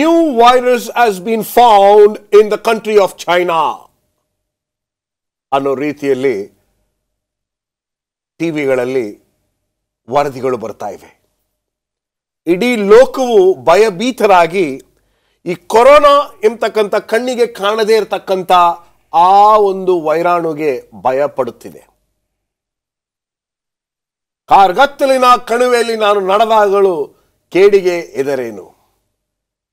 new virus has been found in the country of China ಅನ್ನೋ ರೀತಿಯಲ್ಲಿ ಟಿವಿಗಳಲ್ಲಿ ವರದಿಗಳು ಬರ್ತಾ ಇವೆ ಇಡೀ ಲೋಕವು ಭಯಭೀತರಾಗಿ ಈ ಕೊರೋನಾ ಎಂಬತಕ್ಕಂಥ ಕಣ್ಣಿಗೆ ಕಾಣದೇ ಇರತಕ್ಕಂಥ ಆ ಒಂದು ವೈರಾಣುಗೆ ಭಯ ಪಡುತ್ತಿದೆ ಕಾರ್ಗತ್ತಲಿನ ಕಣಿವೆಯಲ್ಲಿ ನಾನು ನಡೆದಾಗಲೂ ಕೇಡಿಗೆ ಎದರೇನು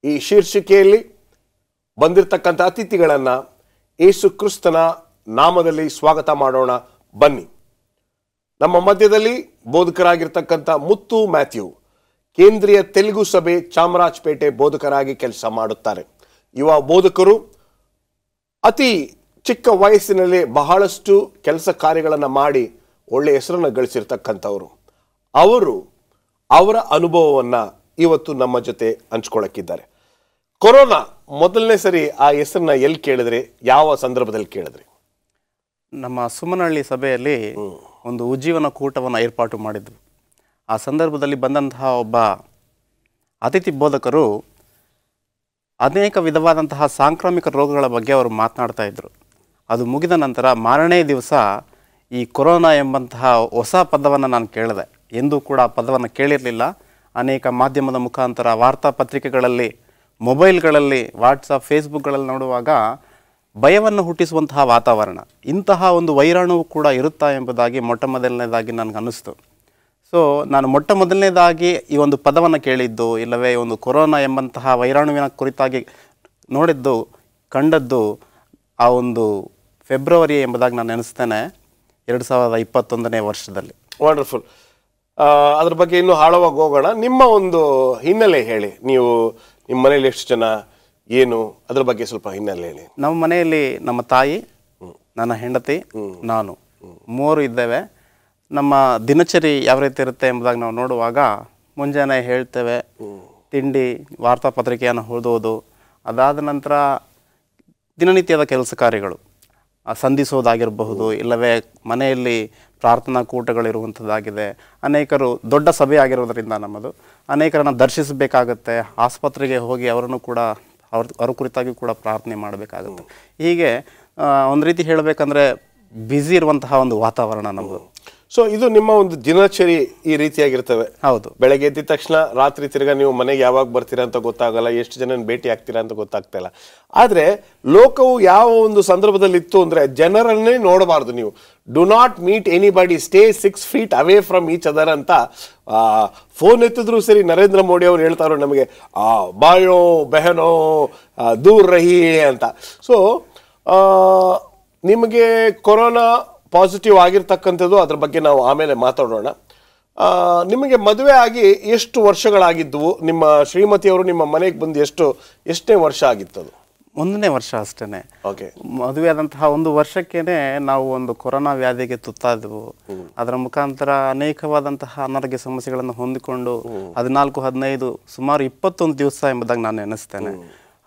ಈ ಶೀರ್ಷಿಕೆಯಲ್ಲಿ ಬಂದಿರತಕ್ಕಂಥ ಅತಿಥಿಗಳನ್ನು ಯೇಸು ಕ್ರಿಸ್ತನ ನಾಮದಲ್ಲಿ ಸ್ವಾಗತ ಮಾಡೋಣ ಬನ್ನಿ ನಮ್ಮ ಮಧ್ಯದಲ್ಲಿ ಬೋಧಕರಾಗಿರ್ತಕ್ಕಂಥ ಮುತ್ತು ಮ್ಯಾಥ್ಯೂ ಕೇಂದ್ರೀಯ ತೆಲುಗು ಸಭೆ ಚಾಮರಾಜಪೇಟೆ ಬೋಧಕರಾಗಿ ಕೆಲಸ ಮಾಡುತ್ತಾರೆ ಯುವ ಬೋಧಕರು ಅತಿ ಚಿಕ್ಕ ವಯಸ್ಸಿನಲ್ಲಿ ಬಹಳಷ್ಟು ಕೆಲಸ ಕಾರ್ಯಗಳನ್ನು ಮಾಡಿ ಒಳ್ಳೆಯ ಹೆಸರನ್ನು ಗಳಿಸಿರ್ತಕ್ಕಂಥವರು ಅವರು ಅವರ ಅನುಭವವನ್ನು ಇವತ್ತು ನಮ್ಮ ಜೊತೆ ಹಂಚ್ಕೊಳ್ಳೋಕ್ಕಿದ್ದಾರೆ ಕೊರೋನಾ ಮೊದಲನೇ ಸರಿ ಆ ಹೆಸರನ್ನ ಎಲ್ಲಿ ಕೇಳಿದ್ರೆ ಯಾವ ಸಂದರ್ಭದಲ್ಲಿ ಕೇಳಿದ್ರೆ ನಮ್ಮ ಸುಮ್ಮನಹಳ್ಳಿ ಸಭೆಯಲ್ಲಿ ಒಂದು ಉಜ್ಜೀವನ ಕೂಟವನ್ನು ಏರ್ಪಾಟು ಮಾಡಿದ್ರು ಆ ಸಂದರ್ಭದಲ್ಲಿ ಬಂದಂತಹ ಒಬ್ಬ ಅತಿಥಿ ಬೋಧಕರು ಅನೇಕ ವಿಧವಾದಂತಹ ಸಾಂಕ್ರಾಮಿಕ ರೋಗಗಳ ಬಗ್ಗೆ ಅವರು ಮಾತನಾಡ್ತಾ ಇದ್ದರು ಅದು ಮುಗಿದ ನಂತರ ಮಾರನೇ ದಿವಸ ಈ ಕೊರೋನಾ ಎಂಬಂತಹ ಹೊಸ ಪದವನ್ನು ನಾನು ಕೇಳಿದೆ ಎಂದೂ ಕೂಡ ಆ ಪದವನ್ನು ಕೇಳಿರಲಿಲ್ಲ ಅನೇಕ ಮಾಧ್ಯಮದ ಮುಖಾಂತರ ವಾರ್ತಾ ಪತ್ರಿಕೆಗಳಲ್ಲಿ ಮೊಬೈಲ್ಗಳಲ್ಲಿ ವಾಟ್ಸಪ್ ಫೇಸ್ಬುಕ್ಗಳಲ್ಲಿ ನೋಡುವಾಗ ಭಯವನ್ನು ಹುಟ್ಟಿಸುವಂತಹ ವಾತಾವರಣ ಇಂತಹ ಒಂದು ವೈರಾಣುವು ಕೂಡ ಇರುತ್ತಾ ಎಂಬುದಾಗಿ ಮೊಟ್ಟ ಮೊದಲನೇದಾಗಿ ನನಗನ್ನಿಸ್ತು ಸೊ ನಾನು ಮೊಟ್ಟ ಮೊದಲನೇದಾಗಿ ಈ ಒಂದು ಪದವನ್ನು ಕೇಳಿದ್ದು ಇಲ್ಲವೇ ಒಂದು ಕೊರೋನಾ ಎಂಬಂತಹ ವೈರಾಣುವಿನ ಕುರಿತಾಗಿ ನೋಡಿದ್ದು ಕಂಡದ್ದು ಆ ಒಂದು ಫೆಬ್ರವರಿ ಎಂಬುದಾಗಿ ನಾನು ನೆನೆಸ್ತೇನೆ ಎರಡು ಸಾವಿರದ ಇಪ್ಪತ್ತೊಂದನೇ ವರ್ಷದಲ್ಲಿ ವಂಡರ್ಫುಲ್ ಅದ್ರ ಬಗ್ಗೆ ಇನ್ನೂ ಆಳವಾಗಿ ಹೋಗೋಣ ನಿಮ್ಮ ಒಂದು ಹಿನ್ನೆಲೆ ಹೇಳಿ ನೀವು ನಿಮ್ಮ ಮನೆಯಲ್ಲಿ ಎಷ್ಟು ಜನ ಏನು ಅದ್ರ ಬಗ್ಗೆ ಸ್ವಲ್ಪ ಹಿನ್ನೆಲೆ ಹೇಳಿ ನಮ್ಮ ಮನೆಯಲ್ಲಿ ನಮ್ಮ ತಾಯಿ ನನ್ನ ಹೆಂಡತಿ ನಾನು ಮೂವರು ಇದ್ದೇವೆ ನಮ್ಮ ದಿನಚರಿ ಯಾವ ರೀತಿ ಇರುತ್ತೆ ಎಂಬುದಾಗಿ ನಾವು ನೋಡುವಾಗ ಮುಂಜಾನೆ ಹೇಳ್ತೇವೆ ತಿಂಡಿ ವಾರ್ತಾಪತ್ರಿಕೆಯನ್ನು ಓದೋದು ಅದಾದ ನಂತರ ದಿನನಿತ್ಯದ ಕೆಲಸ ಕಾರ್ಯಗಳು ಸಂಧಿಸೋದಾಗಿರಬಹುದು ಇಲ್ಲವೇ ಮನೆಯಲ್ಲಿ ಪ್ರಾರ್ಥನಾ ಕೂಟಗಳಿರುವಂಥದ್ದಾಗಿದೆ ಅನೇಕರು ದೊಡ್ಡ ಸಭೆ ಆಗಿರೋದರಿಂದ ನಮ್ಮದು ಅನೇಕರನ್ನು ದರ್ಶಿಸಬೇಕಾಗತ್ತೆ ಆಸ್ಪತ್ರೆಗೆ ಹೋಗಿ ಅವರನ್ನು ಕೂಡ ಅವ್ರ ಅವ್ರ ಕುರಿತಾಗಿ ಕೂಡ ಪ್ರಾರ್ಥನೆ ಮಾಡಬೇಕಾಗುತ್ತೆ ಹೀಗೆ ಒಂದು ರೀತಿ ಹೇಳಬೇಕಂದ್ರೆ ಬ್ಯುಸಿ ಇರುವಂತಹ ಒಂದು ವಾತಾವರಣ ನಮ್ಮದು ಸೊ ಇದು ನಿಮ್ಮ ಒಂದು ದಿನಚರಿ ಈ ರೀತಿಯಾಗಿರ್ತವೆ ಹೌದು ಬೆಳಗ್ಗೆ ಎದ್ದ ತಕ್ಷಣ ರಾತ್ರಿ ತಿರ್ಗಾ ನೀವು ಮನೆಗೆ ಯಾವಾಗ ಬರ್ತೀರಾ ಅಂತ ಗೊತ್ತಾಗಲ್ಲ ಎಷ್ಟು ಜನನ ಭೇಟಿ ಆಗ್ತೀರಾ ಅಂತ ಗೊತ್ತಾಗ್ತಾ ಇಲ್ಲ ಆದರೆ ಲೋಕವು ಯಾವ ಒಂದು ಸಂದರ್ಭದಲ್ಲಿ ಇತ್ತು ಅಂದರೆ ಜನರನ್ನೇ ನೋಡಬಾರ್ದು ನೀವು do not meet anybody stay six feet away from each other ಅಂತ ಫೋನ್ ಎತ್ತಿದ್ರು ಸರಿ ನರೇಂದ್ರ ಮೋದಿ ಅವರು ಹೇಳ್ತಾರೋ ನಮಗೆ ಬಾಯೋ ಬೆಹನೋ ದೂರ್ ರಹಿ ಅಂತ ಸೊ ನಿಮಗೆ ಕೊರೋನಾ ಪಾಸಿಟಿವ್ ಆಗಿರ್ತಕ್ಕಂಥದ್ದು ಅದ್ರ ಬಗ್ಗೆ ನಾವು ಆಮೇಲೆ ಮಾತಾಡೋಣ ನಿಮಗೆ ಮದುವೆ ಆಗಿ ಎಷ್ಟು ವರ್ಷಗಳಾಗಿದ್ದವು ನಿಮ್ಮ ಶ್ರೀಮತಿಯವರು ನಿಮ್ಮ ಮನೆಗೆ ಬಂದು ಎಷ್ಟು ಎಷ್ಟನೇ ವರ್ಷ ಆಗಿತ್ತದು ಒಂದನೇ ವರ್ಷ ಅಷ್ಟೇ ಓಕೆ ಮದುವೆ ಆದಂತಹ ಒಂದು ವರ್ಷಕ್ಕೇನೆ ನಾವು ಒಂದು ಕೊರೋನಾ ವ್ಯಾಧಿಗೆ ತುತ್ತಾದವು ಅದರ ಮುಖಾಂತರ ಅನೇಕವಾದಂತಹ ಅನಾರೋಗ್ಯ ಸಮಸ್ಯೆಗಳನ್ನು ಹೊಂದಿಕೊಂಡು ಹದಿನಾಲ್ಕು ಹದಿನೈದು ಸುಮಾರು ಇಪ್ಪತ್ತೊಂದು ದಿವಸ ಎಂಬುದಾಗಿ ನಾನು ಎನಿಸ್ತೇನೆ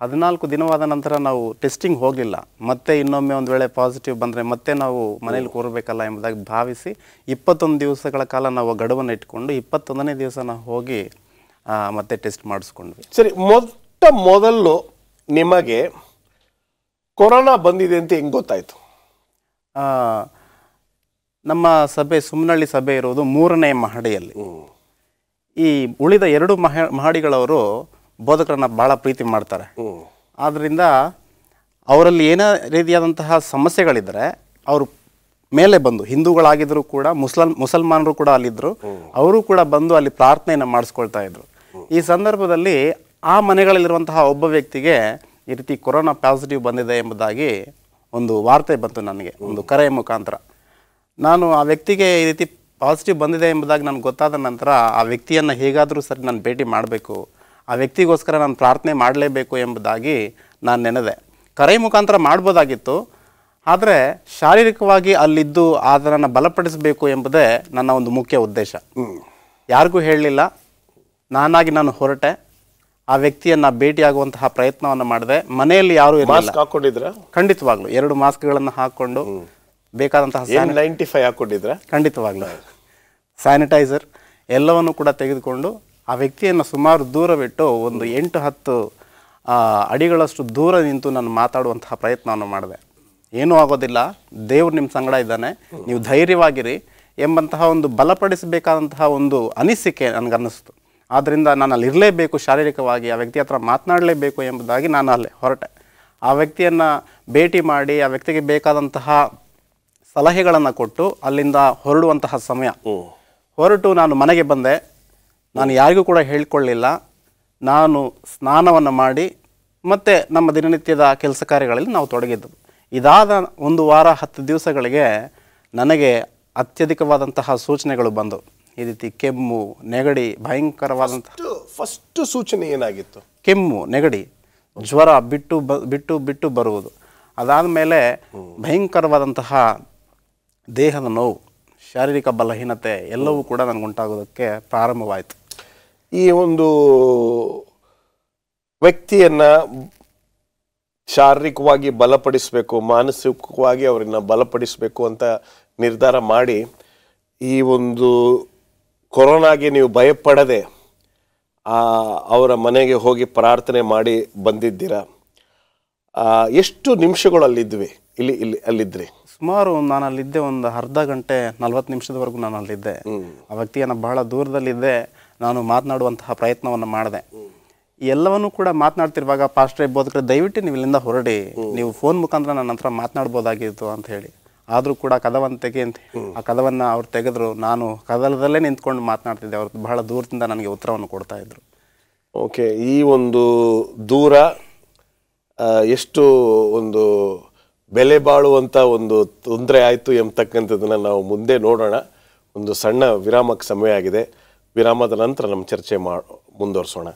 ಹದಿನಾಲ್ಕು ದಿನವಾದ ನಂತರ ನಾವು ಟೆಸ್ಟಿಂಗ್ ಹೋಗಲಿಲ್ಲ ಮತ್ತೆ ಇನ್ನೊಮ್ಮೆ ಒಂದು ವೇಳೆ ಪಾಸಿಟಿವ್ ಬಂದರೆ ಮತ್ತೆ ನಾವು ಮನೇಲಿ ಕೂರಬೇಕಲ್ಲ ಎಂಬುದಾಗಿ ಭಾವಿಸಿ ಇಪ್ಪತ್ತೊಂದು ದಿವಸಗಳ ಕಾಲ ನಾವು ಗಡುವನ್ನು ಇಟ್ಕೊಂಡು ಇಪ್ಪತ್ತೊಂದನೇ ದಿವಸ ನಾವು ಹೋಗಿ ಮತ್ತೆ ಟೆಸ್ಟ್ ಮಾಡಿಸ್ಕೊಂಡ್ವಿ ಸರಿ ಮೊಟ್ಟ ಮೊದಲು ನಿಮಗೆ ಕೊರೋನಾ ಬಂದಿದೆ ಅಂತ ಹೆಂಗೆ ಗೊತ್ತಾಯಿತು ನಮ್ಮ ಸಭೆ ಸುಮ್ಮನಳ್ಳಿ ಸಭೆ ಇರೋದು ಮೂರನೇ ಮಹಡಿಯಲ್ಲಿ ಈ ಉಳಿದ ಎರಡು ಮಹ ಮಹಡಿಗಳವರು ಬೋಧಕರನ್ನು ಬಹಳ ಪ್ರೀತಿ ಮಾಡ್ತಾರೆ ಆದ್ದರಿಂದ ಅವರಲ್ಲಿ ಏನೇ ರೀತಿಯಾದಂತಹ ಸಮಸ್ಯೆಗಳಿದ್ದರೆ ಅವರು ಮೇಲೆ ಬಂದು ಹಿಂದೂಗಳಾಗಿದ್ದರೂ ಕೂಡ ಮುಸ್ಲಮ್ ಮುಸಲ್ಮಾನರು ಕೂಡ ಅಲ್ಲಿದ್ದರು ಅವರು ಕೂಡ ಬಂದು ಅಲ್ಲಿ ಪ್ರಾರ್ಥನೆಯನ್ನು ಮಾಡಿಸ್ಕೊಳ್ತಾ ಇದ್ರು ಈ ಸಂದರ್ಭದಲ್ಲಿ ಆ ಮನೆಗಳಲ್ಲಿರುವಂತಹ ಒಬ್ಬ ವ್ಯಕ್ತಿಗೆ ಈ ರೀತಿ ಕೊರೋನಾ ಪಾಸಿಟಿವ್ ಬಂದಿದೆ ಎಂಬುದಾಗಿ ಒಂದು ವಾರ್ತೆ ಬಂತು ನನಗೆ ಒಂದು ಕರೆಯ ಮುಖಾಂತರ ನಾನು ಆ ವ್ಯಕ್ತಿಗೆ ಈ ರೀತಿ ಪಾಸಿಟಿವ್ ಬಂದಿದೆ ಎಂಬುದಾಗಿ ನನಗೆ ಗೊತ್ತಾದ ನಂತರ ಆ ವ್ಯಕ್ತಿಯನ್ನು ಹೇಗಾದರೂ ಸರಿ ನಾನು ಭೇಟಿ ಮಾಡಬೇಕು ಆ ವ್ಯಕ್ತಿಗೋಸ್ಕರ ನಾನು ಪ್ರಾರ್ಥನೆ ಮಾಡಲೇಬೇಕು ಎಂಬುದಾಗಿ ನಾನು ನೆನೆದೆ ಕರೆ ಮುಖಾಂತರ ಮಾಡ್ಬೋದಾಗಿತ್ತು ಆದರೆ ಶಾರೀರಿಕವಾಗಿ ಅಲ್ಲಿದ್ದು ಅದನ್ನು ಬಲಪಡಿಸಬೇಕು ಎಂಬುದೇ ನನ್ನ ಒಂದು ಮುಖ್ಯ ಉದ್ದೇಶ ಯಾರಿಗೂ ಹೇಳಲಿಲ್ಲ ನಾನಾಗಿ ನಾನು ಹೊರಟೆ ಆ ವ್ಯಕ್ತಿಯನ್ನು ಭೇಟಿಯಾಗುವಂತಹ ಪ್ರಯತ್ನವನ್ನು ಮಾಡಿದೆ ಮನೆಯಲ್ಲಿ ಯಾರು ಹಾಕೊಂಡಿದ್ರ ಖಂಡಿತವಾಗ್ಲು ಎರಡು ಮಾಸ್ಕ್ಗಳನ್ನು ಹಾಕ್ಕೊಂಡು ಬೇಕಾದಂತಹ ನೈಂಟಿ ಫೈವ್ ಖಂಡಿತವಾಗ್ಲು ಸ್ಯಾನಿಟೈಸರ್ ಎಲ್ಲವನ್ನು ಕೂಡ ತೆಗೆದುಕೊಂಡು ಆ ವ್ಯಕ್ತಿಯನ್ನು ಸುಮಾರು ದೂರವಿಟ್ಟು ಒಂದು ಎಂಟು ಹತ್ತು ಅಡಿಗಳಷ್ಟು ದೂರ ನಿಂತು ನಾನು ಮಾತಾಡುವಂತಹ ಪ್ರಯತ್ನವನ್ನು ಮಾಡಿದೆ ಏನೂ ಆಗೋದಿಲ್ಲ ದೇವ್ರು ನಿಮ್ಮ ಸಂಗಡ ಇದ್ದಾನೆ ನೀವು ಧೈರ್ಯವಾಗಿರಿ ಎಂಬಂತಹ ಒಂದು ಬಲಪಡಿಸಬೇಕಾದಂತಹ ಒಂದು ಅನಿಸಿಕೆ ನನಗನ್ನಿಸ್ತು ಆದ್ದರಿಂದ ನಾನು ಅಲ್ಲಿ ಇರಲೇಬೇಕು ಶಾರೀರಿಕವಾಗಿ ಆ ವ್ಯಕ್ತಿ ಹತ್ರ ಮಾತನಾಡಲೇಬೇಕು ಎಂಬುದಾಗಿ ನಾನು ಅಲ್ಲಿ ಹೊರಟೆ ಆ ವ್ಯಕ್ತಿಯನ್ನು ಭೇಟಿ ಮಾಡಿ ಆ ವ್ಯಕ್ತಿಗೆ ಬೇಕಾದಂತಹ ಸಲಹೆಗಳನ್ನು ಕೊಟ್ಟು ಅಲ್ಲಿಂದ ಹೊರಡುವಂತಹ ಸಮಯ ಹೊರಟು ನಾನು ಮನೆಗೆ ಬಂದೆ ನಾನು ಯಾರಿಗೂ ಕೂಡ ಹೇಳಿಕೊಳ್ಳಿಲ್ಲ ನಾನು ಸ್ನಾನವನ್ನು ಮಾಡಿ ಮತ್ತು ನಮ್ಮ ದಿನನಿತ್ಯದ ಕೆಲಸ ಕಾರ್ಯಗಳಲ್ಲಿ ನಾವು ತೊಡಗಿದ್ದೆವು ಇದಾದ ಒಂದು ವಾರ ಹತ್ತು ದಿವಸಗಳಿಗೆ ನನಗೆ ಅತ್ಯಧಿಕವಾದಂತಹ ಸೂಚನೆಗಳು ಬಂದವು ಈ ರೀತಿ ಕೆಮ್ಮು ನೆಗಡಿ ಭಯಂಕರವಾದಂತಹ ಫಸ್ಟ್ ಸೂಚನೆ ಏನಾಗಿತ್ತು ಕೆಮ್ಮು ನೆಗಡಿ ಜ್ವರ ಬಿಟ್ಟು ಬ ಬಿಟ್ಟು ಬಿಟ್ಟು ಬರುವುದು ಅದಾದ ಮೇಲೆ ಭಯಂಕರವಾದಂತಹ ದೇಹದ ನೋವು ಶಾರೀರಿಕ ಬಲಹೀನತೆ ಎಲ್ಲವೂ ಕೂಡ ನನಗುಂಟಾಗೋದಕ್ಕೆ ಪ್ರಾರಂಭವಾಯಿತು ಈ ಒಂದು ವ್ಯಕ್ತಿಯನ್ನು ಶಾರೀರಿಕವಾಗಿ ಬಲಪಡಿಸಬೇಕು ಮಾನಸಿಕವಾಗಿ ಅವರನ್ನು ಬಲಪಡಿಸಬೇಕು ಅಂತ ನಿರ್ಧಾರ ಮಾಡಿ ಈ ಒಂದು ಕೊರೋನಾಗೆ ನೀವು ಭಯಪಡದೆ ಅವರ ಮನೆಗೆ ಹೋಗಿ ಪ್ರಾರ್ಥನೆ ಮಾಡಿ ಬಂದಿದ್ದೀರಾ ಎಷ್ಟು ನಿಮಿಷಗಳಲ್ಲಿದ್ವಿ ಇಲ್ಲಿ ಇಲ್ಲಿ ಅಲ್ಲಿದ್ರಿ ಸುಮಾರು ನಾನು ಅಲ್ಲಿದ್ದೆ ಒಂದು ಅರ್ಧ ಗಂಟೆ ನಲವತ್ತು ನಿಮಿಷದವರೆಗೂ ನಾನು ಅಲ್ಲಿದ್ದೆ ಆ ವ್ಯಕ್ತಿಯನ್ನು ಬಹಳ ದೂರದಲ್ಲಿದ್ದೆ ನಾನು ಮಾತನಾಡುವಂತಹ ಪ್ರಯತ್ನವನ್ನು ಮಾಡಿದೆ ಎಲ್ಲವನ್ನೂ ಕೂಡ ಮಾತನಾಡ್ತಿರುವಾಗ ಪಾಸ್ಟ್ರೇ ಬೋಧಕರು ದಯವಿಟ್ಟು ನೀವು ಇಲ್ಲಿಂದ ಹೊರಡಿ ನೀವು ಫೋನ್ ಮುಖಾಂತರ ನನ್ನ ಹತ್ರ ಮಾತನಾಡ್ಬೋದಾಗಿತ್ತು ಅಂತ ಹೇಳಿ ಆದರೂ ಕೂಡ ಕದವನ್ನು ತೆಗೆ ಅಂತ ಆ ಕದವನ್ನು ಅವ್ರು ತೆಗೆದ್ರು ನಾನು ಕದಲದಲ್ಲೇ ನಿಂತ್ಕೊಂಡು ಮಾತನಾಡ್ತಿದ್ದೆ ಅವ್ರದ್ದು ಬಹಳ ದೂರದಿಂದ ನನಗೆ ಉತ್ತರವನ್ನು ಕೊಡ್ತಾ ಇದ್ರು ಓಕೆ ಈ ಒಂದು ದೂರ ಎಷ್ಟು ಒಂದು ಬೆಲೆ ಬಾಳುವಂಥ ಒಂದು ತೊಂದರೆ ಆಯಿತು ಎಂಬತಕ್ಕಂಥದ್ದನ್ನು ನಾವು ಮುಂದೆ ನೋಡೋಣ ಒಂದು ಸಣ್ಣ ವಿರಾಮಕ್ಕೆ ಸಮಯ ಆಗಿದೆ ವಿರಾಮದ ನಂತರ ನಮ್ಮ ಚರ್ಚೆ ಮಾ ಮುಂದುವರಿಸೋಣ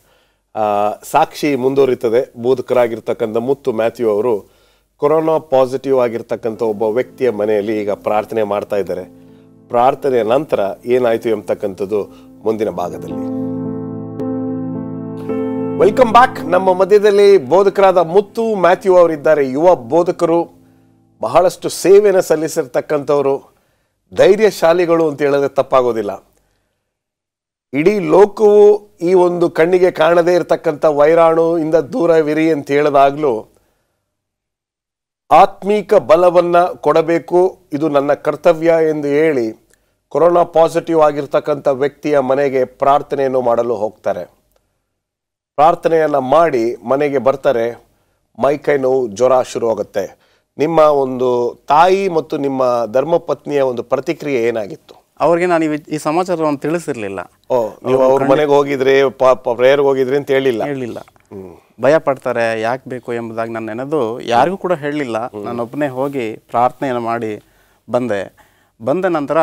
ಸಾಕ್ಷಿ ಮುಂದುವರಿತದೆ ಬೋಧಕರಾಗಿರ್ತಕ್ಕಂಥ ಮುತ್ತು ಮ್ಯಾಥ್ಯೂ ಅವರು ಕೊರೋನಾ ಪಾಸಿಟಿವ್ ಆಗಿರ್ತಕ್ಕಂಥ ಒಬ್ಬ ವ್ಯಕ್ತಿಯ ಮನೆಯಲ್ಲಿ ಈಗ ಪ್ರಾರ್ಥನೆ ಮಾಡ್ತಾ ಇದ್ದಾರೆ ಪ್ರಾರ್ಥನೆಯ ನಂತರ ಏನಾಯಿತು ಎಂಬತಕ್ಕಂಥದ್ದು ಮುಂದಿನ ಭಾಗದಲ್ಲಿ ವೆಲ್ಕಮ್ ಬ್ಯಾಕ್ ನಮ್ಮ ಮಧ್ಯದಲ್ಲಿ ಬೋಧಕರಾದ ಮುತ್ತು ಮ್ಯಾಥ್ಯೂ ಅವರಿದ್ದಾರೆ ಯುವ ಬೋಧಕರು ಬಹಳಷ್ಟು ಸೇವೆಯನ್ನು ಸಲ್ಲಿಸಿರ್ತಕ್ಕಂಥವರು ಧೈರ್ಯಶಾಲಿಗಳು ಅಂತ ಹೇಳಿದ್ರೆ ತಪ್ಪಾಗೋದಿಲ್ಲ ಇಡೀ ಲೋಕವು ಈ ಒಂದು ಕಣ್ಣಿಗೆ ಕಾಣದೇ ಇರತಕ್ಕಂಥ ವೈರಾಣು ಇಂದ ದೂರವಿರಿ ಅಂತ ಹೇಳಿದಾಗಲೂ ಆತ್ಮೀಕ ಬಲವನ್ನು ಕೊಡಬೇಕು ಇದು ನನ್ನ ಕರ್ತವ್ಯ ಎಂದು ಹೇಳಿ ಕೊರೋನಾ ಪಾಸಿಟಿವ್ ಆಗಿರ್ತಕ್ಕಂಥ ವ್ಯಕ್ತಿಯ ಮನೆಗೆ ಪ್ರಾರ್ಥನೆಯನ್ನು ಮಾಡಲು ಹೋಗ್ತಾರೆ ಪ್ರಾರ್ಥನೆಯನ್ನು ಮಾಡಿ ಮನೆಗೆ ಬರ್ತಾರೆ ಮೈಕೈ ನೋವು ಜ್ವರ ಶುರುವಾಗುತ್ತೆ ನಿಮ್ಮ ಒಂದು ತಾಯಿ ಮತ್ತು ನಿಮ್ಮ ಧರ್ಮಪತ್ನಿಯ ಒಂದು ಪ್ರತಿಕ್ರಿಯೆ ಏನಾಗಿತ್ತು ಅವ್ರಿಗೆ ನಾನು ಈ ಸಮಾಚಾರವನ್ನು ತಿಳಿಸಿರ್ಲಿಲ್ಲ ಅವ್ರ ಮನೆಗೆ ಹೋಗಿದ್ರೆ ಪ್ರೇಯರ್ಗೆ ಹೋಗಿದ್ರಿ ಅಂತ ಹೇಳಿಲ್ಲ ಹೇಳಿಲ್ಲ ಭಯ ಪಡ್ತಾರೆ ಯಾಕೆ ಬೇಕು ಎಂಬುದಾಗಿ ನಾನು ನೆನೆದು ಯಾರಿಗೂ ಕೂಡ ಹೇಳಲಿಲ್ಲ ನಾನೊಬ್ಬನೇ ಹೋಗಿ ಪ್ರಾರ್ಥನೆಯನ್ನು ಮಾಡಿ ಬಂದೆ ಬಂದ ನಂತರ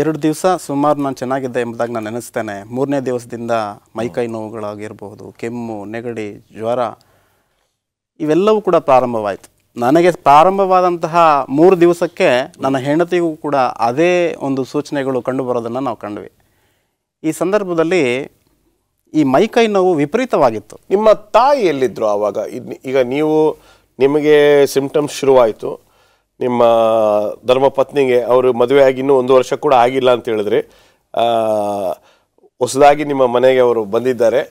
ಎರಡು ದಿವಸ ಸುಮಾರು ನಾನು ಚೆನ್ನಾಗಿದ್ದೆ ಎಂಬುದಾಗಿ ನಾನು ನೆನೆಸ್ತೇನೆ ಮೂರನೇ ದಿವಸದಿಂದ ಮೈಕೈ ನೋವುಗಳಾಗಿರ್ಬೋದು ಕೆಮ್ಮು ನೆಗಡಿ ಜ್ವರ ಇವೆಲ್ಲವೂ ಕೂಡ ಪ್ರಾರಂಭವಾಯಿತು ನನಗೆ ಪ್ರಾರಂಭವಾದಂತಹ ಮೂರು ದಿವಸಕ್ಕೆ ನನ್ನ ಹೆಂಡತಿಗೂ ಕೂಡ ಅದೇ ಒಂದು ಸೂಚನೆಗಳು ಕಂಡುಬರೋದನ್ನು ನಾವು ಕಂಡ್ವಿ ಈ ಸಂದರ್ಭದಲ್ಲಿ ಈ ಮೈಕೈ ನೋವು ವಿಪರೀತವಾಗಿತ್ತು ನಿಮ್ಮ ತಾಯಿ ಎಲ್ಲಿದ್ದರು ಆವಾಗ ಈಗ ನೀವು ನಿಮಗೆ ಸಿಂಪ್ಟಮ್ಸ್ ಶುರುವಾಯಿತು ನಿಮ್ಮ ಧರ್ಮಪತ್ನಿಗೆ ಅವರು ಆಗಿ ಇನ್ನೂ ಒಂದು ವರ್ಷ ಕೂಡ ಆಗಿಲ್ಲ ಅಂತ ಹೇಳಿದ್ರಿ ಹೊಸದಾಗಿ ನಿಮ್ಮ ಮನೆಗೆ ಅವರು ಬಂದಿದ್ದಾರೆ